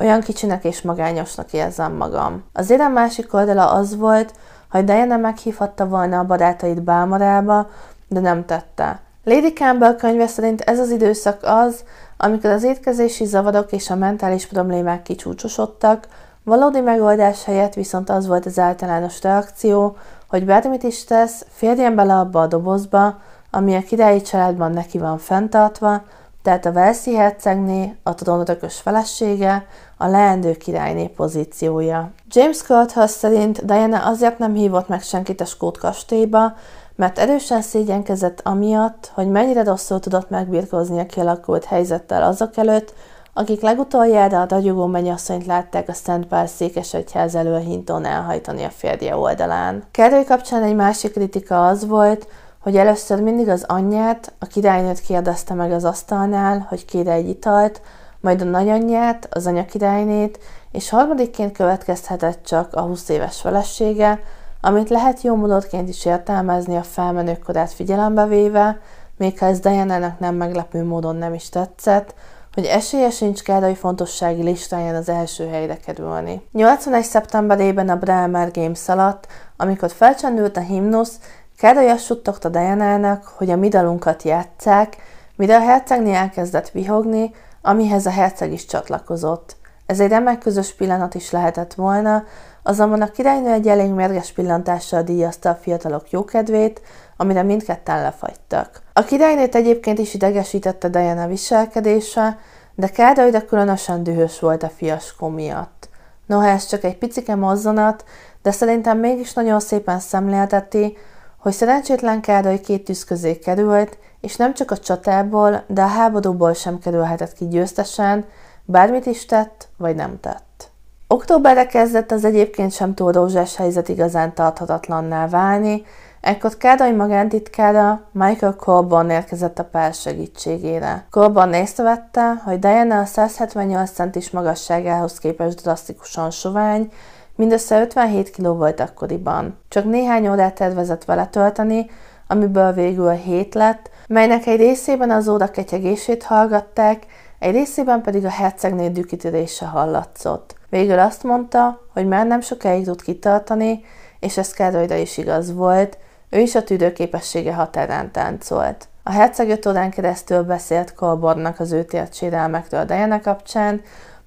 Olyan kicsinek és magányosnak érzem magam. Az érem másik oldala az volt, hogy Diana meghívhatta volna a barátait Balmorába, de nem tette. Lady Campbell könyve szerint ez az időszak az, amikor az étkezési zavarok és a mentális problémák kicsúcsosodtak, valódi megoldás helyett viszont az volt az általános reakció, hogy bármit is tesz, férjen bele abba a dobozba, ami a királyi családban neki van fenntartva, tehát a Velszi hercegné, a trónörökös felesége, a leendő királyné pozíciója. James Curthurst szerint Diana azért nem hívott meg senkit a Skót kastélyba, mert erősen szégyenkezett amiatt, hogy mennyire rosszul tudott megbirkózni a kialakult helyzettel azok előtt, akik legutoljára a ragyogó mennyasszonyt látták a Szent Pál egyház elől hintón elhajtani a férje oldalán. Kerry kapcsán egy másik kritika az volt, hogy először mindig az anyját, a királynőt kérdezte meg az asztalnál, hogy kére egy italt, majd a nagyanyját, az anyakirálynét, és harmadikként következhetett csak a 20 éves felesége, amit lehet jó módotként is értelmezni a korát figyelembe véve, még ha ez diana nem meglepő módon nem is tetszett, hogy esélye sincs Károly fontossági listáján az első helyre kerülni. 81. szeptemberében a Bremer Games alatt, amikor felcsendült a himnusz, Károly azt suttogta Dianának, hogy a midalunkat játsszák, mire a hercegné elkezdett vihogni, amihez a herceg is csatlakozott. Ez egy remek közös pillanat is lehetett volna, azonban a királynő egy elég mérges pillantással díjazta a fiatalok jókedvét, amire mindketten lefagytak. A királynőt egyébként is idegesítette Diana viselkedése, de Károlyra különösen dühös volt a fiaskó miatt. Noha ez csak egy picike mozzanat, de szerintem mégis nagyon szépen szemlélteti, hogy szerencsétlen Károly két tűz közé került, és nem csak a csatából, de a háborúból sem kerülhetett ki győztesen, bármit is tett, vagy nem tett. Októberre kezdett az egyébként sem túl rózsás helyzet igazán tarthatatlanná válni, ekkor Károly magántitkára Michael Colborn érkezett a pár segítségére. Colborn észrevette, hogy Diana a 178 centis magasságához képest drasztikusan sovány, Mindössze 57 kiló volt akkoriban. Csak néhány órát tervezett vele tölteni, amiből végül 7 lett, melynek egy részében az óra ketyegését hallgatták, egy részében pedig a hercegné dükítérése hallatszott. Végül azt mondta, hogy már nem sokáig tud kitartani, és ez Károlyra is igaz volt, ő is a tüdőképessége határán táncolt. A herceg öt órán keresztül beszélt Kolbornak az őt ért sérelmekről Diana kapcsán,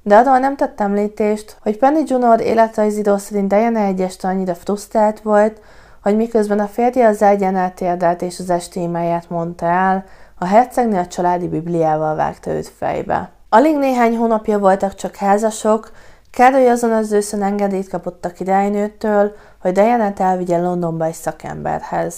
de arról nem tett említést, hogy Penny életrajzi idő szerint Diana egyest annyira frusztrált volt, hogy miközben a férje az ágyán átérdelt és az estémáját mondta el, a hercegnő a családi bibliával vágta őt fejbe. Alig néhány hónapja voltak csak házasok, Károly azon az őszön engedélyt kapott a királynőtől, hogy diana elvigye Londonba egy szakemberhez.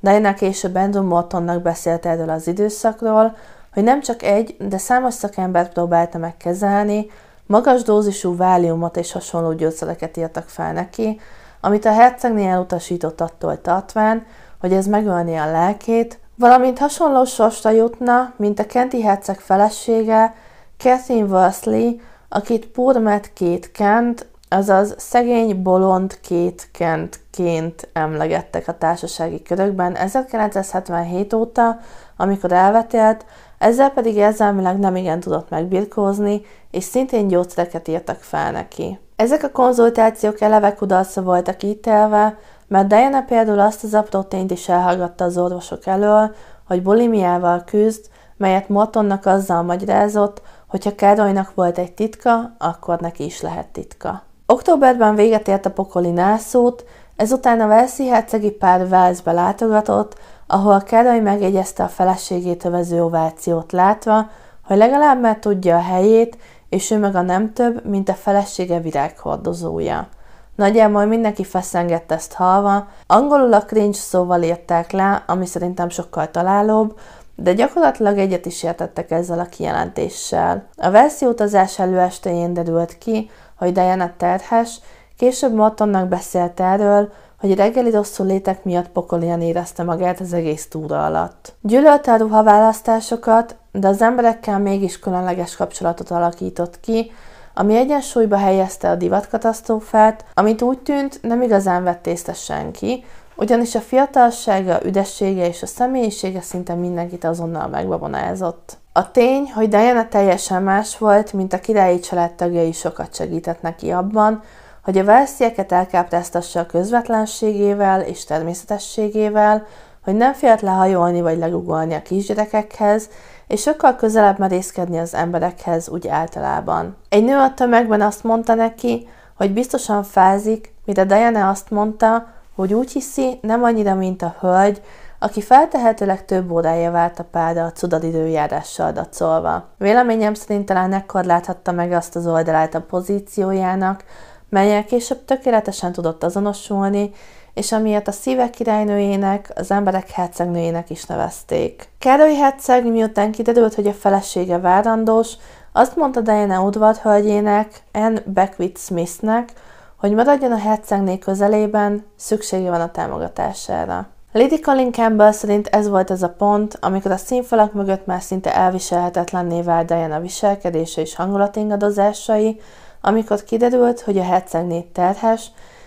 Diana később Andrew Mortonnak beszélt erről az időszakról, hogy nem csak egy, de számos szakembert próbálta megkezelni, Magas dózisú váliumot és hasonló gyógyszereket írtak fel neki, amit a hercegné elutasított attól tartván, hogy ez megölni a lelkét, valamint hasonló sorsra jutna, mint a kenti herceg felesége, Catherine Worsley, akit Purmet két kent, azaz szegény bolond két kentként emlegettek a társasági körökben 1977 óta, amikor elvetélt, ezzel pedig érzelmileg nem igen tudott megbirkózni, és szintén gyógyszereket írtak fel neki. Ezek a konzultációk eleve kudarca voltak ítélve, mert Diana például azt az apró tényt is elhallgatta az orvosok elől, hogy bulimiával küzd, melyet Mortonnak azzal magyarázott, ha Károlynak volt egy titka, akkor neki is lehet titka. Októberben véget ért a pokoli nászút, ezután a Velszi hercegi pár Velszbe látogatott, ahol Károly megjegyezte a feleségét övező ovációt látva, hogy legalább már tudja a helyét, és ő meg a nem több, mint a felesége virághordozója. Nagyjából mindenki feszengett ezt halva, angolul a cringe szóval írták le, ami szerintem sokkal találóbb, de gyakorlatilag egyet is értettek ezzel a kijelentéssel. A Velszi utazás előestéjén derült ki, hogy Diana terhes, később Mortonnak beszélt erről, hogy reggeli rosszul létek miatt pokolian érezte magát az egész túra alatt. Gyűlölte a ruhaválasztásokat, de az emberekkel mégis különleges kapcsolatot alakított ki, ami egyensúlyba helyezte a divatkatasztrófát, amit úgy tűnt nem igazán vett észre senki, ugyanis a fiatalsága, a üdessége és a személyisége szinte mindenkit azonnal megbabonázott. A tény, hogy Diana teljesen más volt, mint a királyi családtagjai sokat segített neki abban, hogy a velszieket elkáptáztassa a közvetlenségével és természetességével, hogy nem félt lehajolni vagy legugolni a kisgyerekekhez, és sokkal közelebb merészkedni az emberekhez úgy általában. Egy nő a tömegben azt mondta neki, hogy biztosan fázik, mire Diana azt mondta, hogy úgy hiszi, nem annyira, mint a hölgy, aki feltehetőleg több órája várt a páda a cudad időjárással dacolva. Véleményem szerint talán ekkor láthatta meg azt az oldalát a pozíciójának, melyel később tökéletesen tudott azonosulni, és amiért a szívek királynőjének, az emberek hercegnőjének is nevezték. Károly herceg, miután kiderült, hogy a felesége várandós, azt mondta Diana udvarhölgyének, Anne Beckwith Smithnek, hogy maradjon a hercegné közelében, szüksége van a támogatására. Lady Colin Campbell szerint ez volt az a pont, amikor a színfalak mögött már szinte elviselhetetlenné vált Diana viselkedése és hangulatingadozásai, amikor kiderült, hogy a hercegnét terhes,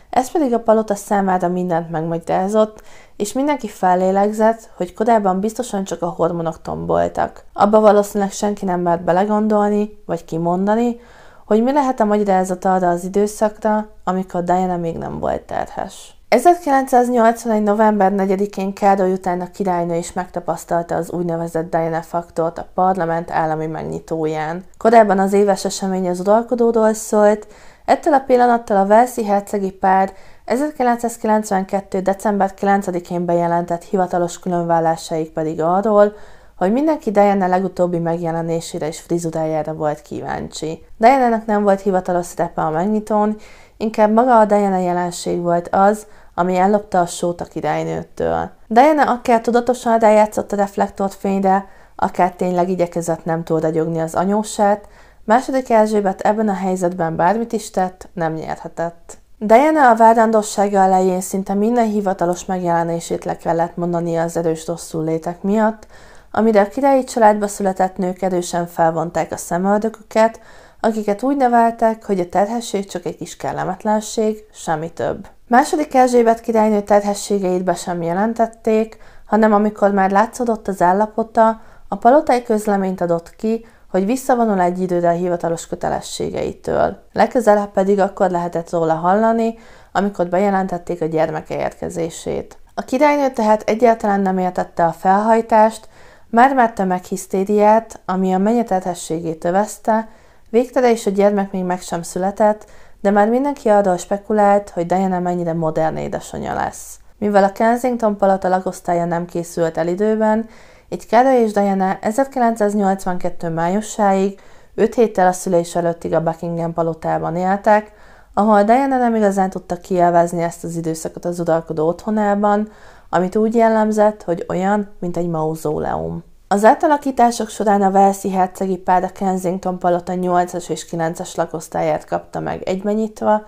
ez pedig a palota számára mindent megmagyarázott, és mindenki fellélegzett, hogy korábban biztosan csak a hormonok tomboltak. Abba valószínűleg senki nem mert belegondolni, vagy kimondani, hogy mi lehet a magyarázat arra az időszakra, amikor Diana még nem volt terhes. 1981. november 4-én Károly után a királynő is megtapasztalta az úgynevezett Diana faktort a parlament állami megnyitóján. Korábban az éves esemény az uralkodóról szólt, ettől a pillanattal a Velszi hercegi pár 1992. december 9-én bejelentett hivatalos különvállásaik pedig arról, hogy mindenki Diana legutóbbi megjelenésére és frizurájára volt kíváncsi. diana nem volt hivatalos szerepe a megnyitón, inkább maga a Diana jelenség volt az, ami ellopta a sót a királynőtől. Diana akár tudatosan rájátszott a reflektort fényre, akár tényleg igyekezett nem túl ragyogni az anyósát, második Erzsébet ebben a helyzetben bármit is tett, nem nyerhetett. Diana a várandossága elején szinte minden hivatalos megjelenését le kellett mondania az erős rosszul létek miatt, amire a királyi családba született nők erősen felvonták a szemöldöküket, akiket úgy neveltek, hogy a terhesség csak egy kis kellemetlenség, semmi több. Második Erzsébet királynő terhességeit be sem jelentették, hanem amikor már látszódott az állapota, a palotai közleményt adott ki, hogy visszavonul egy időre a hivatalos kötelességeitől. Legközelebb pedig akkor lehetett róla hallani, amikor bejelentették a gyermeke érkezését. A királynő tehát egyáltalán nem értette a felhajtást, már a meghisztériát, ami a mennyetetességét övezte, végtere is, a gyermek még meg sem született, de már mindenki arról spekulált, hogy Diana mennyire modern édesanyja lesz. Mivel a Kensington palota lakosztálya nem készült el időben, így Carol és Diana 1982. májusáig 5 héttel a szülés előttig a Buckingham palotában éltek, ahol Diana nem igazán tudta kielvezni ezt az időszakot az uralkodó otthonában, amit úgy jellemzett, hogy olyan, mint egy mauzóleum. Az átalakítások során a Velszi hercegi pád a Kensington palota 8-as és 9-as lakosztályát kapta meg egybenyitva,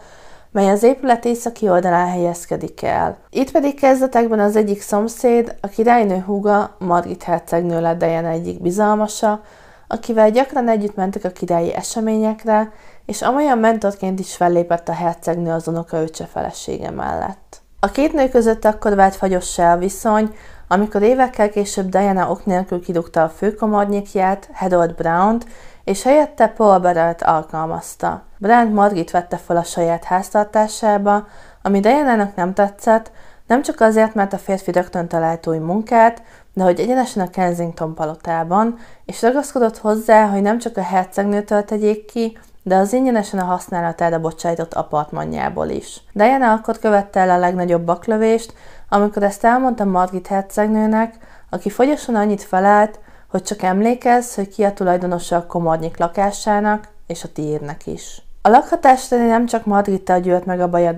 mely az épület északi oldalán helyezkedik el. Itt pedig kezdetekben az egyik szomszéd, a királynő húga, Margit hercegnő lett Diana egyik bizalmasa, akivel gyakran együtt mentek a királyi eseményekre, és amolyan mentorként is fellépett a hercegnő az unoka öccse felesége mellett. A két nő között akkor vált fagyossá a viszony, amikor évekkel később Diana ok nélkül kidugta a főkomarnyékját, Harold Brown-t, és helyette Paul Barrett alkalmazta. Brand Margit vette fel a saját háztartásába, ami Diana-nak nem tetszett, nem csak azért, mert a férfi rögtön talált új munkát, de hogy egyenesen a Kensington palotában, és ragaszkodott hozzá, hogy nem csak a hercegnőtől tegyék ki, de az ingyenesen a használatára bocsájtott apartmanjából is. Diana akkor követte el a legnagyobb baklövést, amikor ezt elmondta Margit hercegnőnek, aki fogyosan annyit felelt, hogy csak emlékezz, hogy ki a tulajdonosa a komornyik lakásának, és a tiédnek is. A lakhatás terén nem csak Margittal gyűlt meg a baj a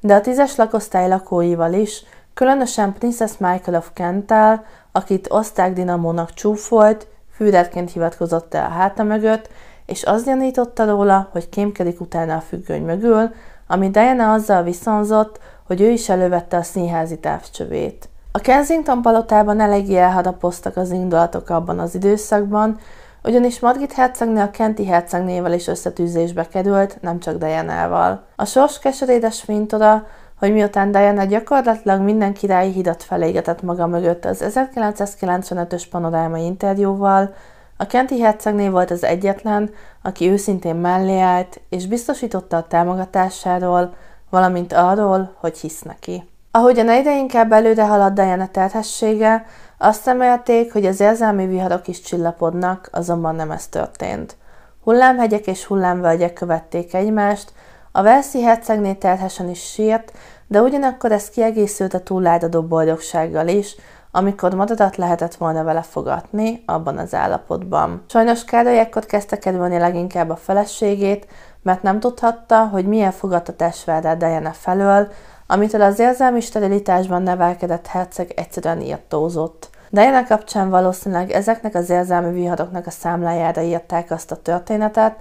de a tízes lakosztály lakóival is, különösen Princess Michael of Kentel, akit oszták dinamónak csúfolt, fűrertként hivatkozott el a háta mögött, és az gyanította róla, hogy kémkedik utána a függöny mögül, ami Diana azzal viszonzott, hogy ő is elővette a színházi távcsövét. A Kensington palotában eléggé elharapoztak az indulatok abban az időszakban, ugyanis Margit hercegné a Kenti hercegnével is összetűzésbe került, nem csak Diana-val. A sors keserédes fintora, hogy miután Diana gyakorlatilag minden királyi hidat felégetett maga mögött az 1995-ös panorámai interjúval, a kenti hercegné volt az egyetlen, aki őszintén mellé állt, és biztosította a támogatásáról, valamint arról, hogy hisz neki. Ahogyan egyre inkább előre halad Diana terhessége, azt emelték, hogy az érzelmi viharok is csillapodnak, azonban nem ez történt. Hullámhegyek és hullámvölgyek követték egymást, a Velszi hercegné terhesen is sírt, de ugyanakkor ez kiegészült a túládadó boldogsággal is, amikor madarat lehetett volna vele fogatni abban az állapotban. Sajnos Károly ekkor kezdte kedvelni leginkább a feleségét, mert nem tudhatta, hogy milyen fogadtatás vár rá Diana felől, amitől az érzelmi sterilitásban nevelkedett herceg egyszerűen írtózott. Diana kapcsán valószínűleg ezeknek az érzelmi viharoknak a számlájára írták azt a történetet,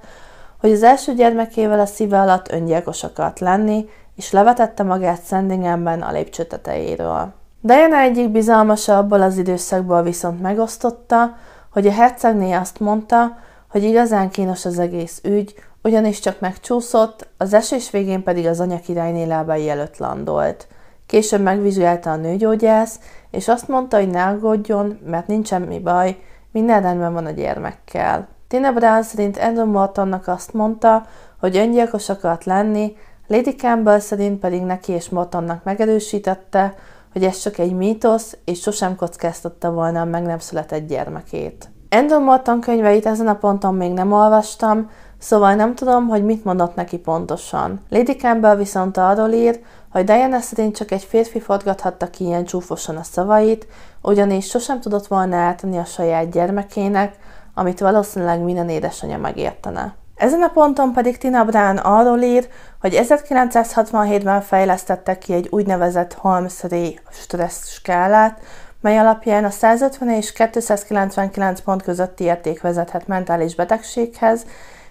hogy az első gyermekével a szíve alatt öngyilkos akart lenni, és levetette magát Sandinghamben a lépcső tetejéről. Diana egyik bizalmasa abból az időszakból viszont megosztotta, hogy a hercegné azt mondta, hogy igazán kínos az egész ügy, ugyanis csak megcsúszott, az esés végén pedig az anya királyné lábai előtt landolt. Később megvizsgálta a nőgyógyász, és azt mondta, hogy ne aggódjon, mert nincs semmi baj, minden rendben van a gyermekkel. Tina Brown szerint Andrew Mortonnak azt mondta, hogy öngyilkos akart lenni, Lady Campbell szerint pedig neki és Mortonnak megerősítette, hogy ez csak egy mítosz, és sosem kockáztatta volna a meg nem született gyermekét. Andrew Morton könyveit ezen a ponton még nem olvastam, szóval nem tudom, hogy mit mondott neki pontosan. Lady Campbell viszont arról ír, hogy Diana szerint csak egy férfi forgathatta ki ilyen csúfosan a szavait, ugyanis sosem tudott volna átadni a saját gyermekének, amit valószínűleg minden édesanyja megértene. Ezen a ponton pedig Tina Brown arról ír, hogy 1967-ben fejlesztettek ki egy úgynevezett Holmes-Ray stressz skálát, mely alapján a 150 és 299 pont közötti érték vezethet mentális betegséghez,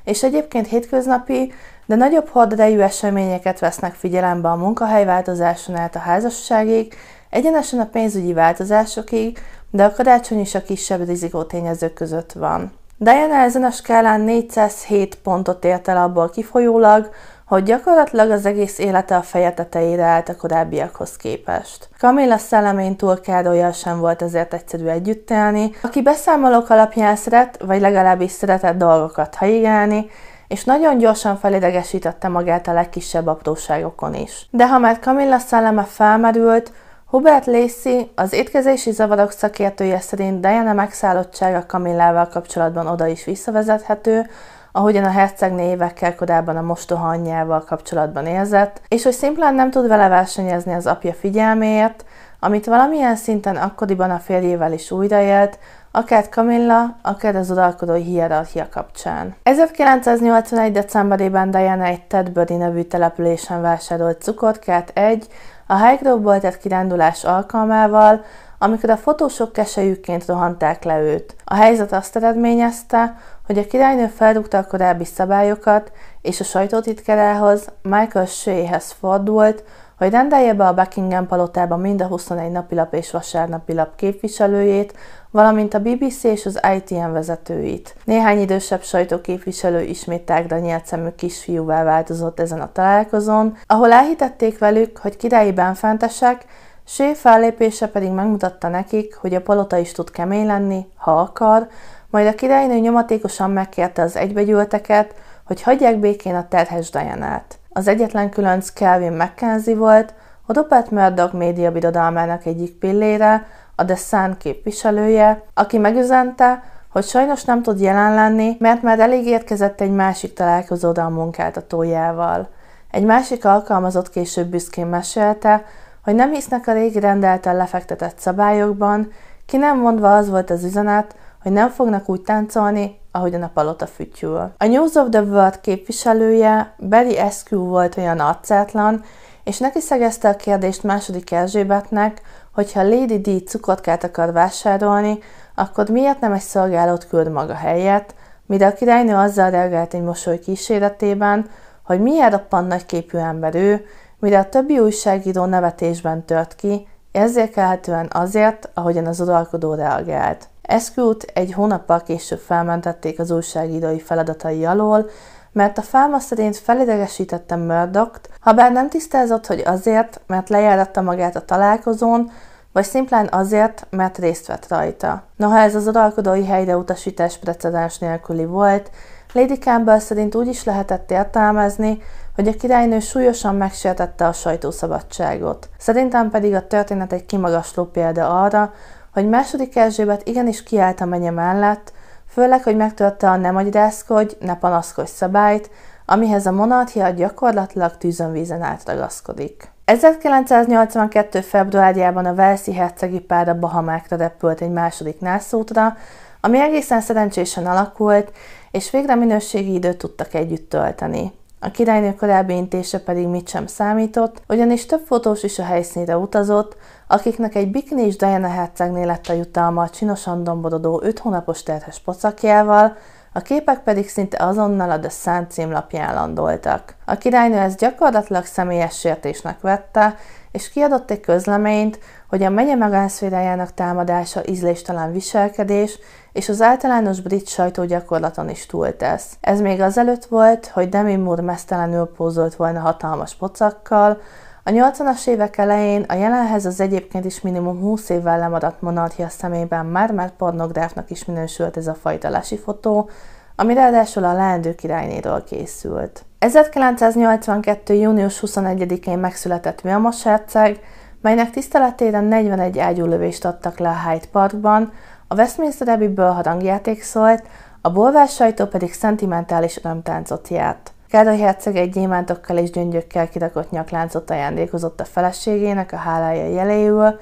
és egyébként hétköznapi, de nagyobb horderejű eseményeket vesznek figyelembe a munkahelyváltozáson át a házasságig, egyenesen a pénzügyi változásokig, de a karácsony is a kisebb tényezők között van. Diana ezen a skálán 407 pontot ért el abból kifolyólag, hogy gyakorlatilag az egész élete a feje tetejére állt a korábbiakhoz képest. Camilla szellemén túl Károlyjal sem volt ezért egyszerű együtt élni, aki beszámolók alapján szeret, vagy legalábbis szeretett dolgokat haigálni, és nagyon gyorsan felidegesítette magát a legkisebb apróságokon is. De ha már Camilla szelleme felmerült, Hubert Lacey, az étkezési zavarok szakértője szerint Diana megszállottsága Kamillával kapcsolatban oda is visszavezethető, ahogyan a hercegné évekkel korábban a mostoha anyjával kapcsolatban érzett, és hogy szimplán nem tud vele versenyezni az apja figyelméért, amit valamilyen szinten akkoriban a férjével is újraélt, akár Camilla, akár az uralkodó hierarchia kapcsán. 1981. decemberében Diana egy Tedbury nevű településen vásárolt cukorkát egy, a hike tett kirándulás alkalmával, amikor a fotósok kesejükként rohanták le őt. A helyzet azt eredményezte, hogy a királynő felrúgta a korábbi szabályokat, és a sajtótitkerához, Michael Sheahez fordult, hogy rendelje be a Buckingham palotába mind a 21 napilap és vasárnapilap képviselőjét, valamint a BBC és az ITN vezetőit. Néhány idősebb sajtóképviselő ismét tágra nyílt szemű kisfiúvá változott ezen a találkozón, ahol elhitették velük, hogy királyi fentesek, Sé fellépése pedig megmutatta nekik, hogy a palota is tud kemény lenni, ha akar, majd a királynő nyomatékosan megkérte az egybegyűlteket, hogy hagyják békén a terhes Dianát. Az egyetlen különc Kelvin McKenzie volt, a dopet Murdoch média birodalmának egyik pillére, a Sun képviselője, aki megüzente, hogy sajnos nem tud jelen lenni, mert már elég érkezett egy másik találkozóda a munkáltatójával. Egy másik alkalmazott később büszkén mesélte, hogy nem hisznek a régi rendelten lefektetett szabályokban, ki nem mondva az volt az üzenet, hogy nem fognak úgy táncolni, ahogyan a palota fütyül. A News of the World képviselője, Barry Eskew volt olyan arcátlan, és neki szegezte a kérdést második Erzsébetnek, hogyha Lady D cukotkát akar vásárolni, akkor miért nem egy szolgálót küld maga helyett, mire a királynő azzal reagált egy mosoly kíséretében, hogy milyen roppant nagyképű ember ő, mire a többi újságíró nevetésben tört ki, érzékelhetően azért, ahogyan az uralkodó reagált. Eszkült egy hónappal később felmentették az újságírói feladatai alól, mert a fáma szerint felidegesítette ha bár nem tisztázott, hogy azért, mert lejáratta magát a találkozón, vagy szimplán azért, mert részt vett rajta. Noha ez az uralkodói helyreutasítás precedens nélküli volt, Lady Campbell szerint úgy is lehetett értelmezni, hogy a királynő súlyosan megsértette a sajtószabadságot. Szerintem pedig a történet egy kimagasló példa arra, hogy második Erzsébet igenis kiállt a menye mellett, főleg, hogy megtudta, a nem agyrászkodj, ne panaszkodj szabályt, amihez a monarchia gyakorlatilag tűzönvízen át ragaszkodik. 1982. februárjában a Velszi hercegi pár a Bahamákra repült egy második nászútra, ami egészen szerencsésen alakult, és végre minőségi időt tudtak együtt tölteni. A királynő korábbi intése pedig mit sem számított, ugyanis több fotós is a helyszínre utazott, akiknek egy Bikini és Diana hercegné lett a jutalma a csinosan dombododó 5 hónapos terhes pocakjával, a képek pedig szinte azonnal a The Sun címlapján landoltak. A királynő ezt gyakorlatilag személyes sértésnek vette, és kiadott egy közleményt, hogy a menye magánszférájának támadása ízléstalan viselkedés, és az általános brit sajtó gyakorlaton is túltesz. Ez még azelőtt volt, hogy Demi Moore mesztelenül pózolt volna hatalmas pocakkal, a 80-as évek elején a jelenhez az egyébként is minimum 20 évvel lemaradt monarchia szemében már-már pornográfnak is minősült ez a fajta fotó, ami ráadásul a leendő királynéről készült. 1982. június 21-én megszületett Vilmos herceg, melynek tiszteletére 41 ágyúlövést adtak le a Hyde Parkban, a Westminster Abbey-ből harangjáték szólt, a bolvás sajtó pedig szentimentális örömtáncot járt. Káda herceg egy gyémántokkal és gyöngyökkel kirakott nyakláncot ajándékozott a feleségének a hálája jeléül,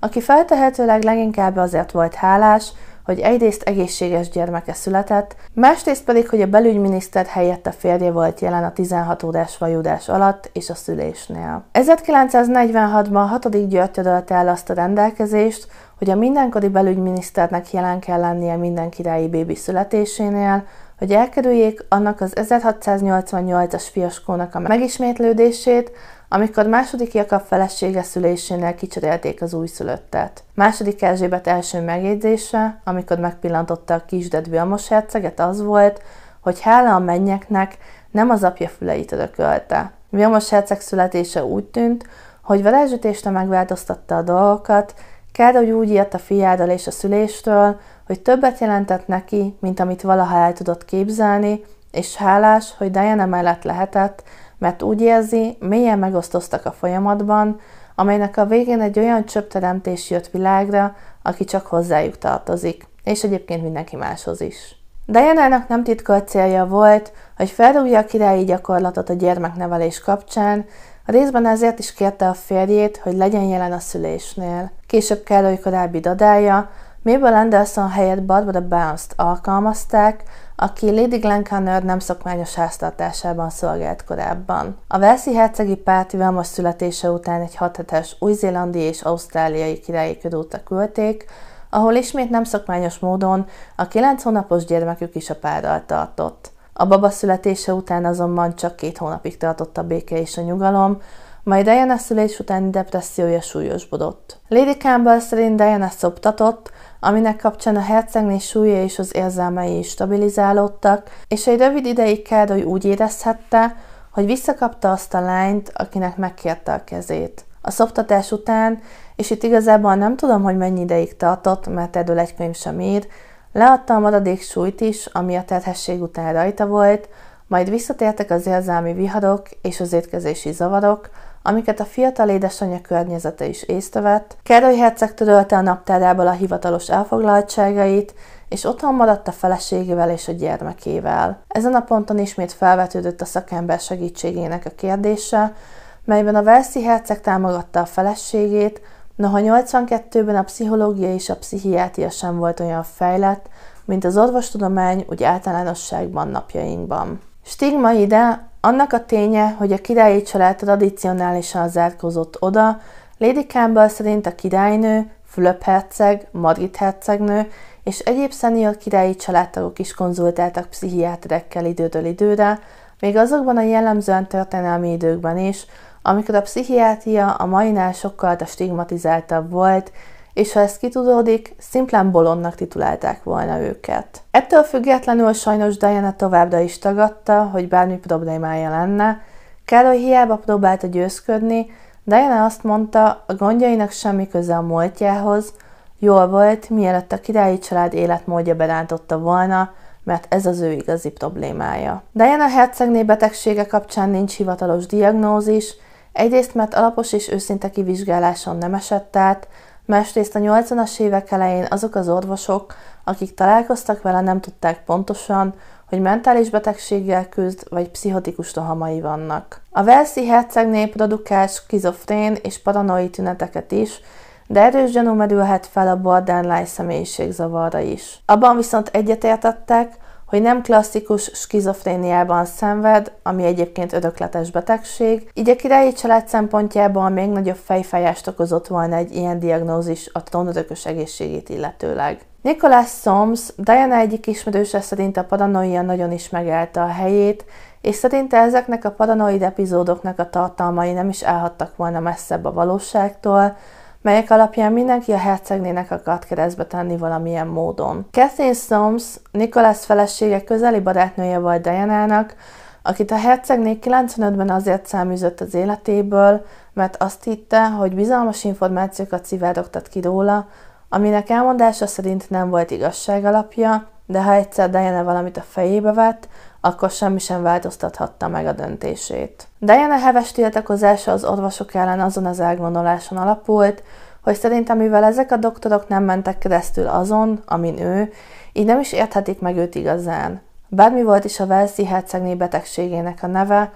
aki feltehetőleg leginkább azért volt hálás, hogy egyrészt egészséges gyermeke született, másrészt pedig, hogy a belügyminiszter helyett a férje volt jelen a 16 órás vajudás alatt és a szülésnél. 1946-ban hatodik György törölte el azt a rendelkezést, hogy a mindenkori belügyminiszternek jelen kell lennie minden királyi bébi születésénél, hogy elkerüljék annak az 1688-as fiaskónak a megismétlődését, amikor második Jakab felesége szülésénél kicserélték az újszülöttet. Második Erzsébet első megjegyzése, amikor megpillantotta a kisded Vilmos herceget, az volt, hogy hála a mennyeknek nem az apja füleit örökölte. Vilmos herceg születése úgy tűnt, hogy varázsütésre megváltoztatta a dolgokat, Károly úgy írt a fiádal és a szüléstől, hogy többet jelentett neki, mint amit valaha el tudott képzelni, és hálás, hogy Diana mellett lehetett, mert úgy érzi, mélyen megosztoztak a folyamatban, amelynek a végén egy olyan csöpteremtés jött világra, aki csak hozzájuk tartozik, és egyébként mindenki máshoz is. Diana-nak nem titkolt célja volt, hogy felrúgja a királyi gyakorlatot a gyermeknevelés kapcsán, a részben ezért is kérte a férjét, hogy legyen jelen a szülésnél. Később Károly korábbi dadája, Mabel Anderson helyett Barbara Bounce-t alkalmazták, aki Lady Glenconner nem szokványos háztartásában szolgált korábban. A Velszi hercegi párt most születése után egy hathetes új-zélandi és ausztráliai királyi körútra küldték, ahol ismét nem szokmányos módon a 9 hónapos gyermekük is a párral tartott. A baba születése után azonban csak két hónapig tartott a béke és a nyugalom, majd Diana szülés utáni depressziója súlyosbodott. Lady Campbell szerint Diana szoptatott, aminek kapcsán a hercegné súlya és az érzelmei is stabilizálódtak, és egy rövid ideig Károly úgy érezhette, hogy visszakapta azt a lányt, akinek megkérte a kezét. A szoptatás után, és itt igazából nem tudom, hogy mennyi ideig tartott, mert erről egy könyv sem ír, leadta a maradék súlyt is, ami a terhesség után rajta volt, majd visszatértek az érzelmi viharok és az étkezési zavarok, amiket a fiatal édesanyja környezete is észrevett, Károly herceg törölte a naptárából a hivatalos elfoglaltságait, és otthon maradt a feleségével és a gyermekével. Ezen a ponton ismét felvetődött a szakember segítségének a kérdése, melyben a Velszi herceg támogatta a feleségét, noha 82-ben a pszichológia és a pszichiátria sem volt olyan fejlett, mint az orvostudomány úgy általánosságban napjainkban. Stigma ide annak a ténye, hogy a királyi család tradicionálisan zárkozott oda, Lady Campbell szerint a királynő, Fülöp herceg, Margit hercegnő és egyéb szenior királyi családtagok is konzultáltak pszichiáterekkel időről időre, még azokban a jellemzően történelmi időkben is, amikor a pszichiátria a mainál sokkal stigmatizáltabb volt, és ha ez kitudódik, szimplán bolondnak titulálták volna őket. Ettől függetlenül sajnos Diana továbbra is tagadta, hogy bármi problémája lenne, Kelly hiába próbálta győzködni, Diana azt mondta, a gondjainak semmi köze a múltjához, jól volt, mielőtt a királyi család életmódja berántotta volna, mert ez az ő igazi problémája. Diana hercegné betegsége kapcsán nincs hivatalos diagnózis, egyrészt mert alapos és őszinte kivizsgáláson nem esett át, Másrészt a 80-as évek elején azok az orvosok, akik találkoztak vele, nem tudták pontosan, hogy mentális betegséggel küzd, vagy pszichotikus rohamai vannak. A Velszi hercegné produkál skizofrén és paranoi tüneteket is, de erős gyanú merülhet fel a borderline személyiségzavarra is. Abban viszont egyetértettek, hogy nem klasszikus skizofréniában szenved, ami egyébként örökletes betegség, így a királyi család szempontjából még nagyobb fejfájást okozott volna egy ilyen diagnózis a trónörökös egészségét illetőleg. Nicholas Soms, Diana egyik ismerőse szerint a paranoia nagyon is megállta a helyét, és szerinte ezeknek a paranoid epizódoknak a tartalmai nem is állhattak volna messzebb a valóságtól, melyek alapján mindenki a hercegnének akart keresztbe tenni valamilyen módon. Kathleen Soames, Nicholas felesége közeli barátnője volt diana akit a hercegné 95-ben azért száműzött az életéből, mert azt hitte, hogy bizalmas információkat szivárogtat ki róla, aminek elmondása szerint nem volt igazság alapja, de ha egyszer Diana valamit a fejébe vett, akkor semmi sem változtathatta meg a döntését. Diana heves tiltakozása az orvosok ellen azon az elgondoláson alapult, hogy szerintem mivel ezek a doktorok nem mentek keresztül azon, amin ő, így nem is érthetik meg őt igazán. Bármi volt is a Velszi hercegné betegségének a neve,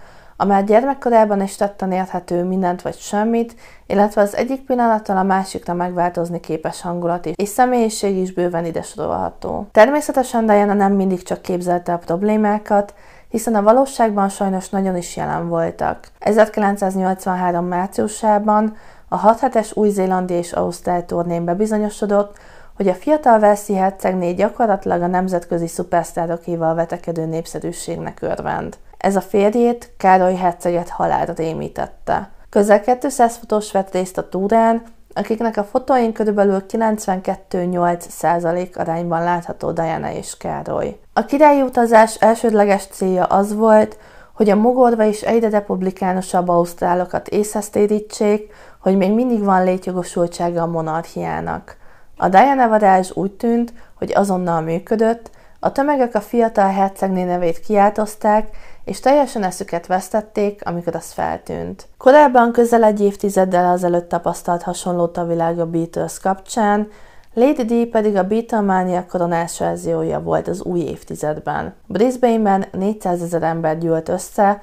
a gyermekkorában is tetten érthető mindent vagy semmit, illetve az egyik pillanattal a másikra megváltozni képes hangulat is, és személyiség is bőven ide sorolható. Természetesen Diana nem mindig csak képzelte a problémákat, hiszen a valóságban sajnos nagyon is jelen voltak. 1983. márciusában a 6 hetes új-zélandi és ausztrál turnén bebizonyosodott, hogy a fiatal Velszi hercegné gyakorlatilag a nemzetközi szupersztárokéval vetekedő népszerűségnek örvend. Ez a férjét, Károly herceget halálra rémítette. Közel 200 fotós vett részt a túrán, akiknek a fotóin körülbelül 92-8% arányban látható Diana és Károly. A királyi utazás elsődleges célja az volt, hogy a mogorva is egyre republikánusabb ausztrálokat észhez térítsék, hogy még mindig van létjogosultsága a monarchiának. A Diana varázs úgy tűnt, hogy azonnal működött, a tömegek a fiatal hercegné nevét kiáltozták, és teljesen eszüket vesztették, amikor az feltűnt. Korábban közel egy évtizeddel azelőtt tapasztalt hasonlót a világ a Beatles kapcsán, Lady Di pedig a Beatlemania koronás verziója volt az új évtizedben. Brisbane-ben 400 ezer ember gyűlt össze,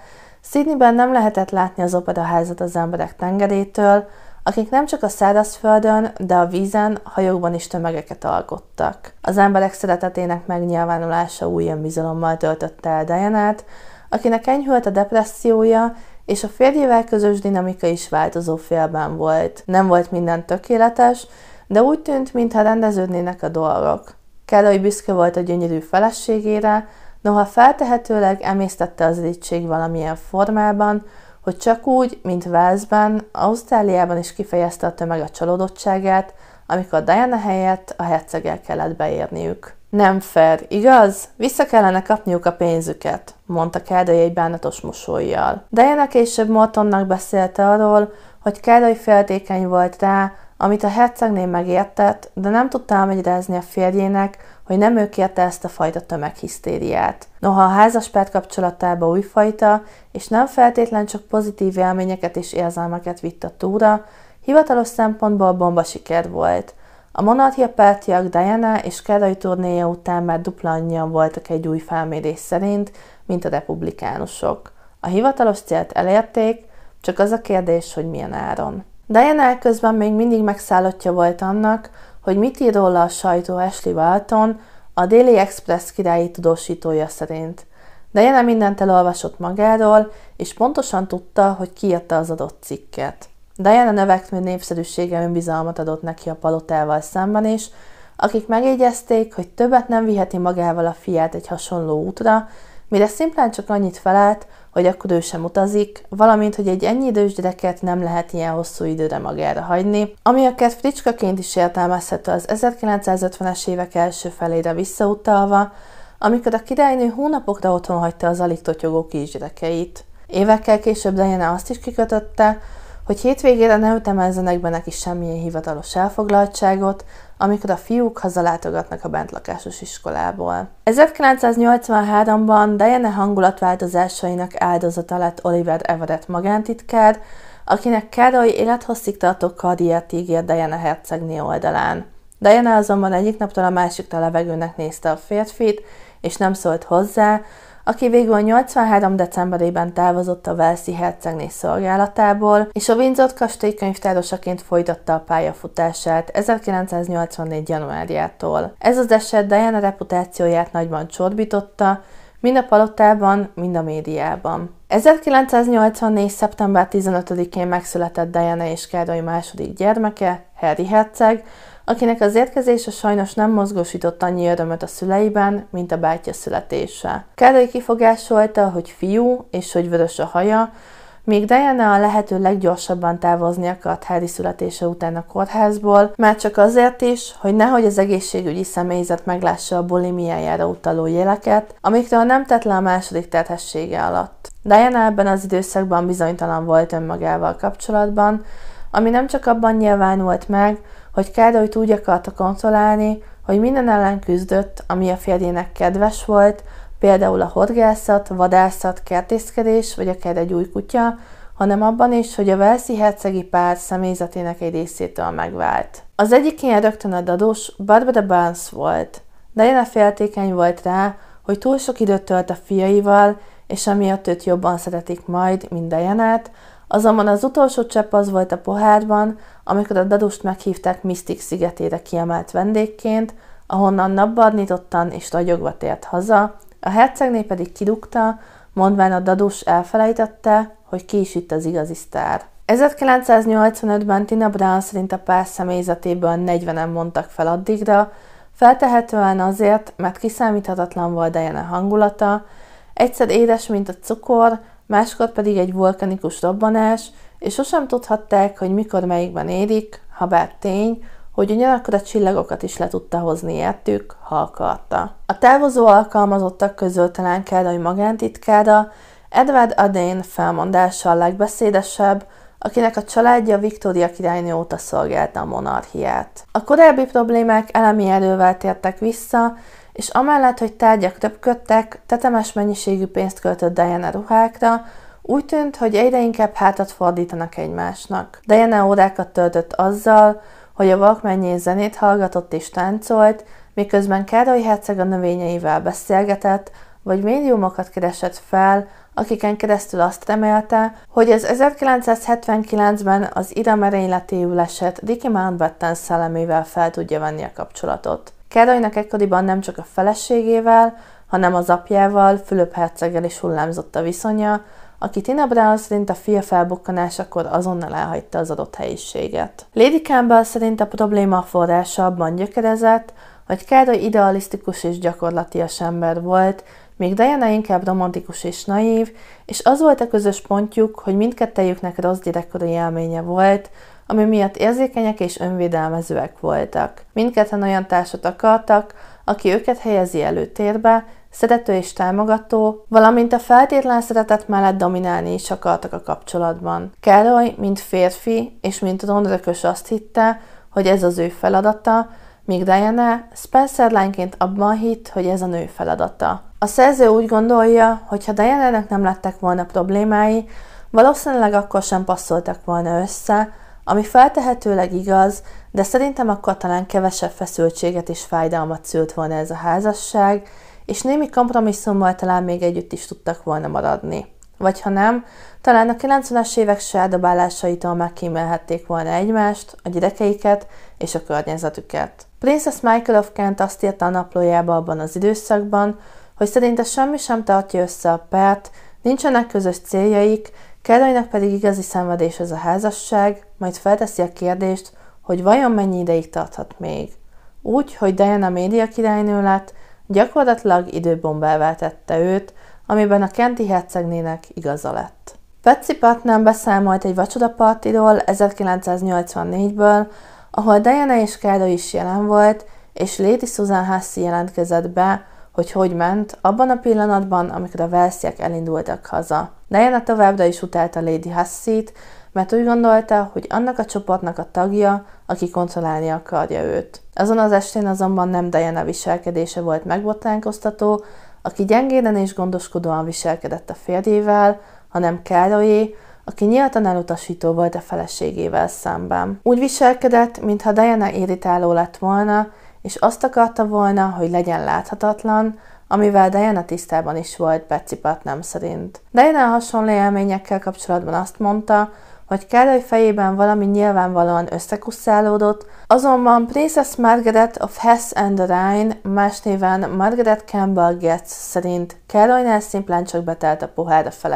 Sydneyben nem lehetett látni az operaházat az emberek tengerétől, akik nem csak a szárazföldön, de a vízen, hajókban is tömegeket alkottak. Az emberek szeretetének megnyilvánulása új önbizalommal töltötte el Dianát, akinek enyhült a depressziója, és a férjével közös dinamika is változó félben volt. Nem volt minden tökéletes, de úgy tűnt, mintha rendeződnének a dolgok. Károly büszke volt a gyönyörű feleségére, noha feltehetőleg emésztette az irítség valamilyen formában, hogy csak úgy, mint Velszben, Ausztráliában is kifejezte a tömeg a csalódottságát, amikor Diana helyett a herceggel kellett beérniük. Nem fair, igaz? Vissza kellene kapniuk a pénzüket, mondta Kádai egy bánatos mosolyjal. Diana később Mortonnak beszélte arról, hogy Kádai féltékeny volt rá, amit a hercegné megértett, de nem tudta elmegyrezni a férjének, hogy nem ő kérte ezt a fajta tömeghisztériát. Noha a házaspárt kapcsolatába újfajta, és nem feltétlen csak pozitív élményeket és érzelmeket vitt a túra, hivatalos szempontból bomba siker volt. A monarchia pártiak Diana és Károly turnéja után már dupla annyian voltak egy új felmérés szerint, mint a republikánusok. A hivatalos célt elérték, csak az a kérdés, hogy milyen áron. Diana közben még mindig megszállottja volt annak, hogy mit ír róla a sajtó Ashley Walton, a Daily Express királyi tudósítója szerint. Diana mindent elolvasott magáról, és pontosan tudta, hogy kiadta az adott cikket. Diana növekvő népszerűsége önbizalmat adott neki a palotával szemben is, akik megjegyezték, hogy többet nem viheti magával a fiát egy hasonló útra, mire szimplán csak annyit felelt, hogy akkor ő sem utazik, valamint, hogy egy ennyi idős gyereket nem lehet ilyen hosszú időre magára hagyni, ami kert fricskaként is értelmezhető az 1950-es évek első felére visszautalva, amikor a királynő hónapokra otthon hagyta az alig totyogó kisgyerekeit. Évekkel később Diana azt is kikötötte, hogy hétvégére ne ütemezzenek be neki semmilyen hivatalos elfoglaltságot, amikor a fiúk hazalátogatnak a bentlakásos iskolából. 1983-ban Diana hangulatváltozásainak áldozata lett Oliver Everett magántitkár, akinek Károly élethosszig tartó karriert ígér Diana hercegné oldalán. Diana azonban egyik naptól a másikra levegőnek nézte a férfit, és nem szólt hozzá, aki végül 83. decemberében távozott a Velszi hercegné szolgálatából, és a Windsor kastély könyvtárosaként folytatta a pályafutását 1984. januárjától. Ez az eset Diana reputációját nagyban csorbította, mind a palotában, mind a médiában. 1984. szeptember 15-én megszületett Diana és Károly második gyermeke, Harry Herceg, akinek az érkezése sajnos nem mozgósított annyi örömöt a szüleiben, mint a bátyja születése. Károly kifogásolta, hogy fiú és hogy vörös a haja, Még Diana a lehető leggyorsabban távozni akart Harry születése után a kórházból, már csak azért is, hogy nehogy az egészségügyi személyzet meglássa a bulimiájára utaló jeleket, amikről nem tett le a második terhessége alatt. Diana ebben az időszakban bizonytalan volt önmagával kapcsolatban, ami nem csak abban nyilvánult meg, hogy Károlyt úgy akarta konszolálni, hogy minden ellen küzdött, ami a férjének kedves volt, például a horgászat, vadászat, kertészkedés vagy akár egy új kutya, hanem abban is, hogy a Velszi hercegi pár személyzetének egy részétől megvált. Az egyik ilyen rögtön a dadós Barbara Barnes volt. Diana féltékeny volt rá, hogy túl sok időt tölt a fiaival, és amiatt őt jobban szeretik majd, mint Dianát, Azonban az utolsó csepp az volt a pohárban, amikor a dadust meghívták Mystic szigetére kiemelt vendégként, ahonnan napbarnítottan és ragyogva tért haza, a hercegné pedig kidugta, mondván a dadus elfelejtette, hogy ki is itt az igazi sztár. 1985-ben Tina Brown szerint a pár személyzetéből 40-en mondtak fel addigra, feltehetően azért, mert kiszámíthatatlan volt Diana hangulata, egyszer édes, mint a cukor, máskor pedig egy vulkanikus robbanás, és sosem tudhatták, hogy mikor melyikben érik, ha bár tény, hogy ugyanakkor a csillagokat is le tudta hozni értük, ha akarta. A távozó alkalmazottak közül talán Károly magántitkára, Edward Adén felmondása a legbeszédesebb, akinek a családja Viktória királynő óta szolgálta a monarchiát. A korábbi problémák elemi erővel tértek vissza, és amellett, hogy tárgyak röpködtek, tetemes mennyiségű pénzt költött Diana ruhákra, úgy tűnt, hogy egyre inkább hátat fordítanak egymásnak. Diana órákat töltött azzal, hogy a vakmennyi zenét hallgatott és táncolt, miközben Károly herceg a növényeivel beszélgetett, vagy médiumokat keresett fel, akiken keresztül azt remélte, hogy az 1979-ben az ira merényletéül esett Ricky Mountbatten szellemével fel tudja venni a kapcsolatot. Károlynak ekkoriban nem csak a feleségével, hanem az apjával, Fülöp herceggel is hullámzott a viszonya, aki Tina Brown szerint a fia felbukkanásakor azonnal elhagyta az adott helyiséget. Lady Campbell szerint a probléma forrása abban gyökerezett, hogy Károly idealisztikus és gyakorlatias ember volt, még Diana inkább romantikus és naív, és az volt a közös pontjuk, hogy mindkettejüknek rossz gyerekkori élménye volt, ami miatt érzékenyek és önvédelmezőek voltak. Mindketten olyan társat akartak, aki őket helyezi előtérbe, szerető és támogató, valamint a feltétlen szeretet mellett dominálni is akartak a kapcsolatban. Károly, mint férfi és mint rondrökös azt hitte, hogy ez az ő feladata, míg Diana Spencer lányként abban hitt, hogy ez a nő feladata. A szerző úgy gondolja, hogy ha Diana-nek nem lettek volna problémái, valószínűleg akkor sem passzoltak volna össze, ami feltehetőleg igaz, de szerintem akkor talán kevesebb feszültséget és fájdalmat szült volna ez a házasság, és némi kompromisszummal talán még együtt is tudtak volna maradni. Vagy ha nem, talán a 90-es évek sárdobálásaitól már kímélhették volna egymást, a gyerekeiket és a környezetüket. Princess Michael of Kent azt írta a naplójába abban az időszakban, hogy szerinte semmi sem tartja össze a párt, nincsenek közös céljaik, Károlynak pedig igazi szenvedés ez a házasság, majd felteszi a kérdést, hogy vajon mennyi ideig tarthat még. Úgy, hogy Diana média királynő lett, gyakorlatilag időbombává tette őt, amiben a Kenti hercegnének igaza lett. Patsy Putnam beszámolt egy vacsodapartiról 1984-ből, ahol Diana és Kára is jelen volt, és Lady Susan Hassi jelentkezett be, hogy hogy ment abban a pillanatban, amikor a versziek elindultak haza. Diana továbbra is utálta Lady Hassy-t mert úgy gondolta, hogy annak a csoportnak a tagja, aki kontrollálni akarja őt. Azon az estén azonban nem Diana viselkedése volt megbotránkoztató, aki gyengéden és gondoskodóan viselkedett a férjével, hanem Károlyé, aki nyíltan elutasító volt a feleségével szemben. Úgy viselkedett, mintha Diana irritáló lett volna, és azt akarta volna, hogy legyen láthatatlan, amivel Diana tisztában is volt Betsy nem szerint. Diana hasonló élményekkel kapcsolatban azt mondta, vagy Károly fejében valami nyilvánvalóan összekusszálódott, azonban Princess Margaret of Hesse and the Rhine, más néven Margaret Campbell Getz szerint Károlynál szimplán csak betelt a pohár a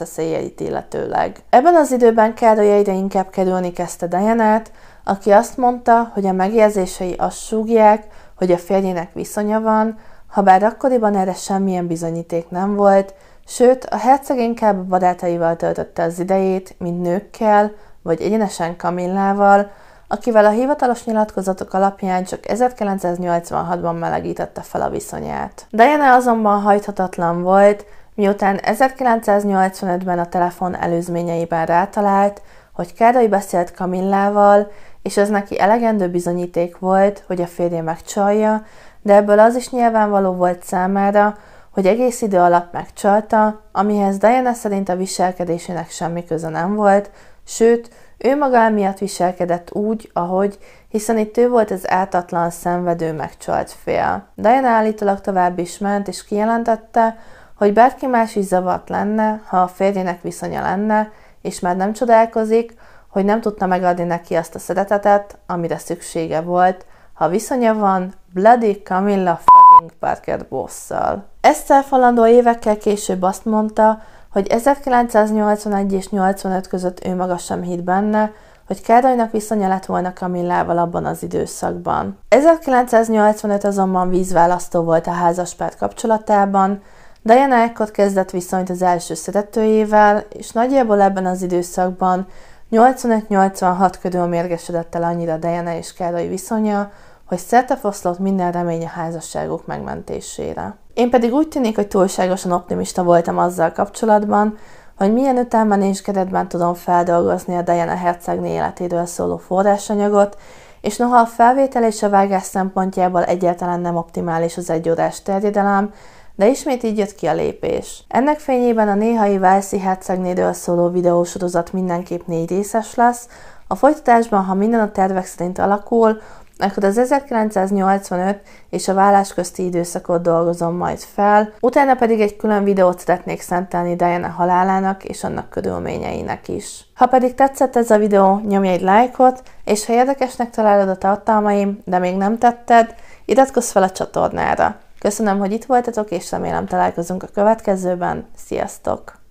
a széjjelit illetőleg. Ebben az időben Károly egyre inkább kerülni kezdte diana aki azt mondta, hogy a megjelzései azt súgják, hogy a férjének viszonya van, ha bár akkoriban erre semmilyen bizonyíték nem volt, Sőt, a herceg inkább vadátaival töltötte az idejét, mint nőkkel, vagy egyenesen Kamillával, akivel a hivatalos nyilatkozatok alapján csak 1986-ban melegítette fel a viszonyát. Diana azonban hajthatatlan volt, miután 1985-ben a telefon előzményeiben rátalált, hogy Károly beszélt Kamillával, és ez neki elegendő bizonyíték volt, hogy a férje megcsalja, de ebből az is nyilvánvaló volt számára, hogy egész idő alatt megcsalta, amihez Diana szerint a viselkedésének semmi köze nem volt, sőt, ő maga miatt viselkedett úgy, ahogy, hiszen itt ő volt az átatlan, szenvedő, megcsalt fél. Diana állítólag tovább is ment, és kijelentette, hogy bárki más is zavart lenne, ha a férjének viszonya lenne, és már nem csodálkozik, hogy nem tudta megadni neki azt a szeretetet, amire szüksége volt. Ha viszonya van, bloody Camilla f*** Frank Parker bosszal. Eszter Falandó évekkel később azt mondta, hogy 1981 és 85 között ő maga sem hitt benne, hogy Károlynak viszonya lett volna Kamillával abban az időszakban. 1985 azonban vízválasztó volt a házaspár kapcsolatában, Diana ekkor kezdett viszonyt az első szeretőjével, és nagyjából ebben az időszakban 85-86 körül mérgesedett el annyira Diana és Károly viszonya, hogy szertefoszlott minden remény a házasságok megmentésére. Én pedig úgy tűnik, hogy túlságosan optimista voltam azzal kapcsolatban, hogy milyen ütemben és keretben tudom feldolgozni a Diana hercegné életéről szóló forrásanyagot, és noha a felvétel és a vágás szempontjából egyáltalán nem optimális az órás terjedelem, de ismét így jött ki a lépés. Ennek fényében a néhai Velszi hercegnéről szóló videósorozat mindenképp négy részes lesz, a folytatásban, ha minden a tervek szerint alakul, akkor az 1985 és a vállás közti időszakot dolgozom majd fel, utána pedig egy külön videót szeretnék szentelni Diana halálának és annak körülményeinek is. Ha pedig tetszett ez a videó, nyomj egy lájkot, és ha érdekesnek találod a tartalmaim, de még nem tetted, iratkozz fel a csatornára. Köszönöm, hogy itt voltatok, és remélem találkozunk a következőben. Sziasztok!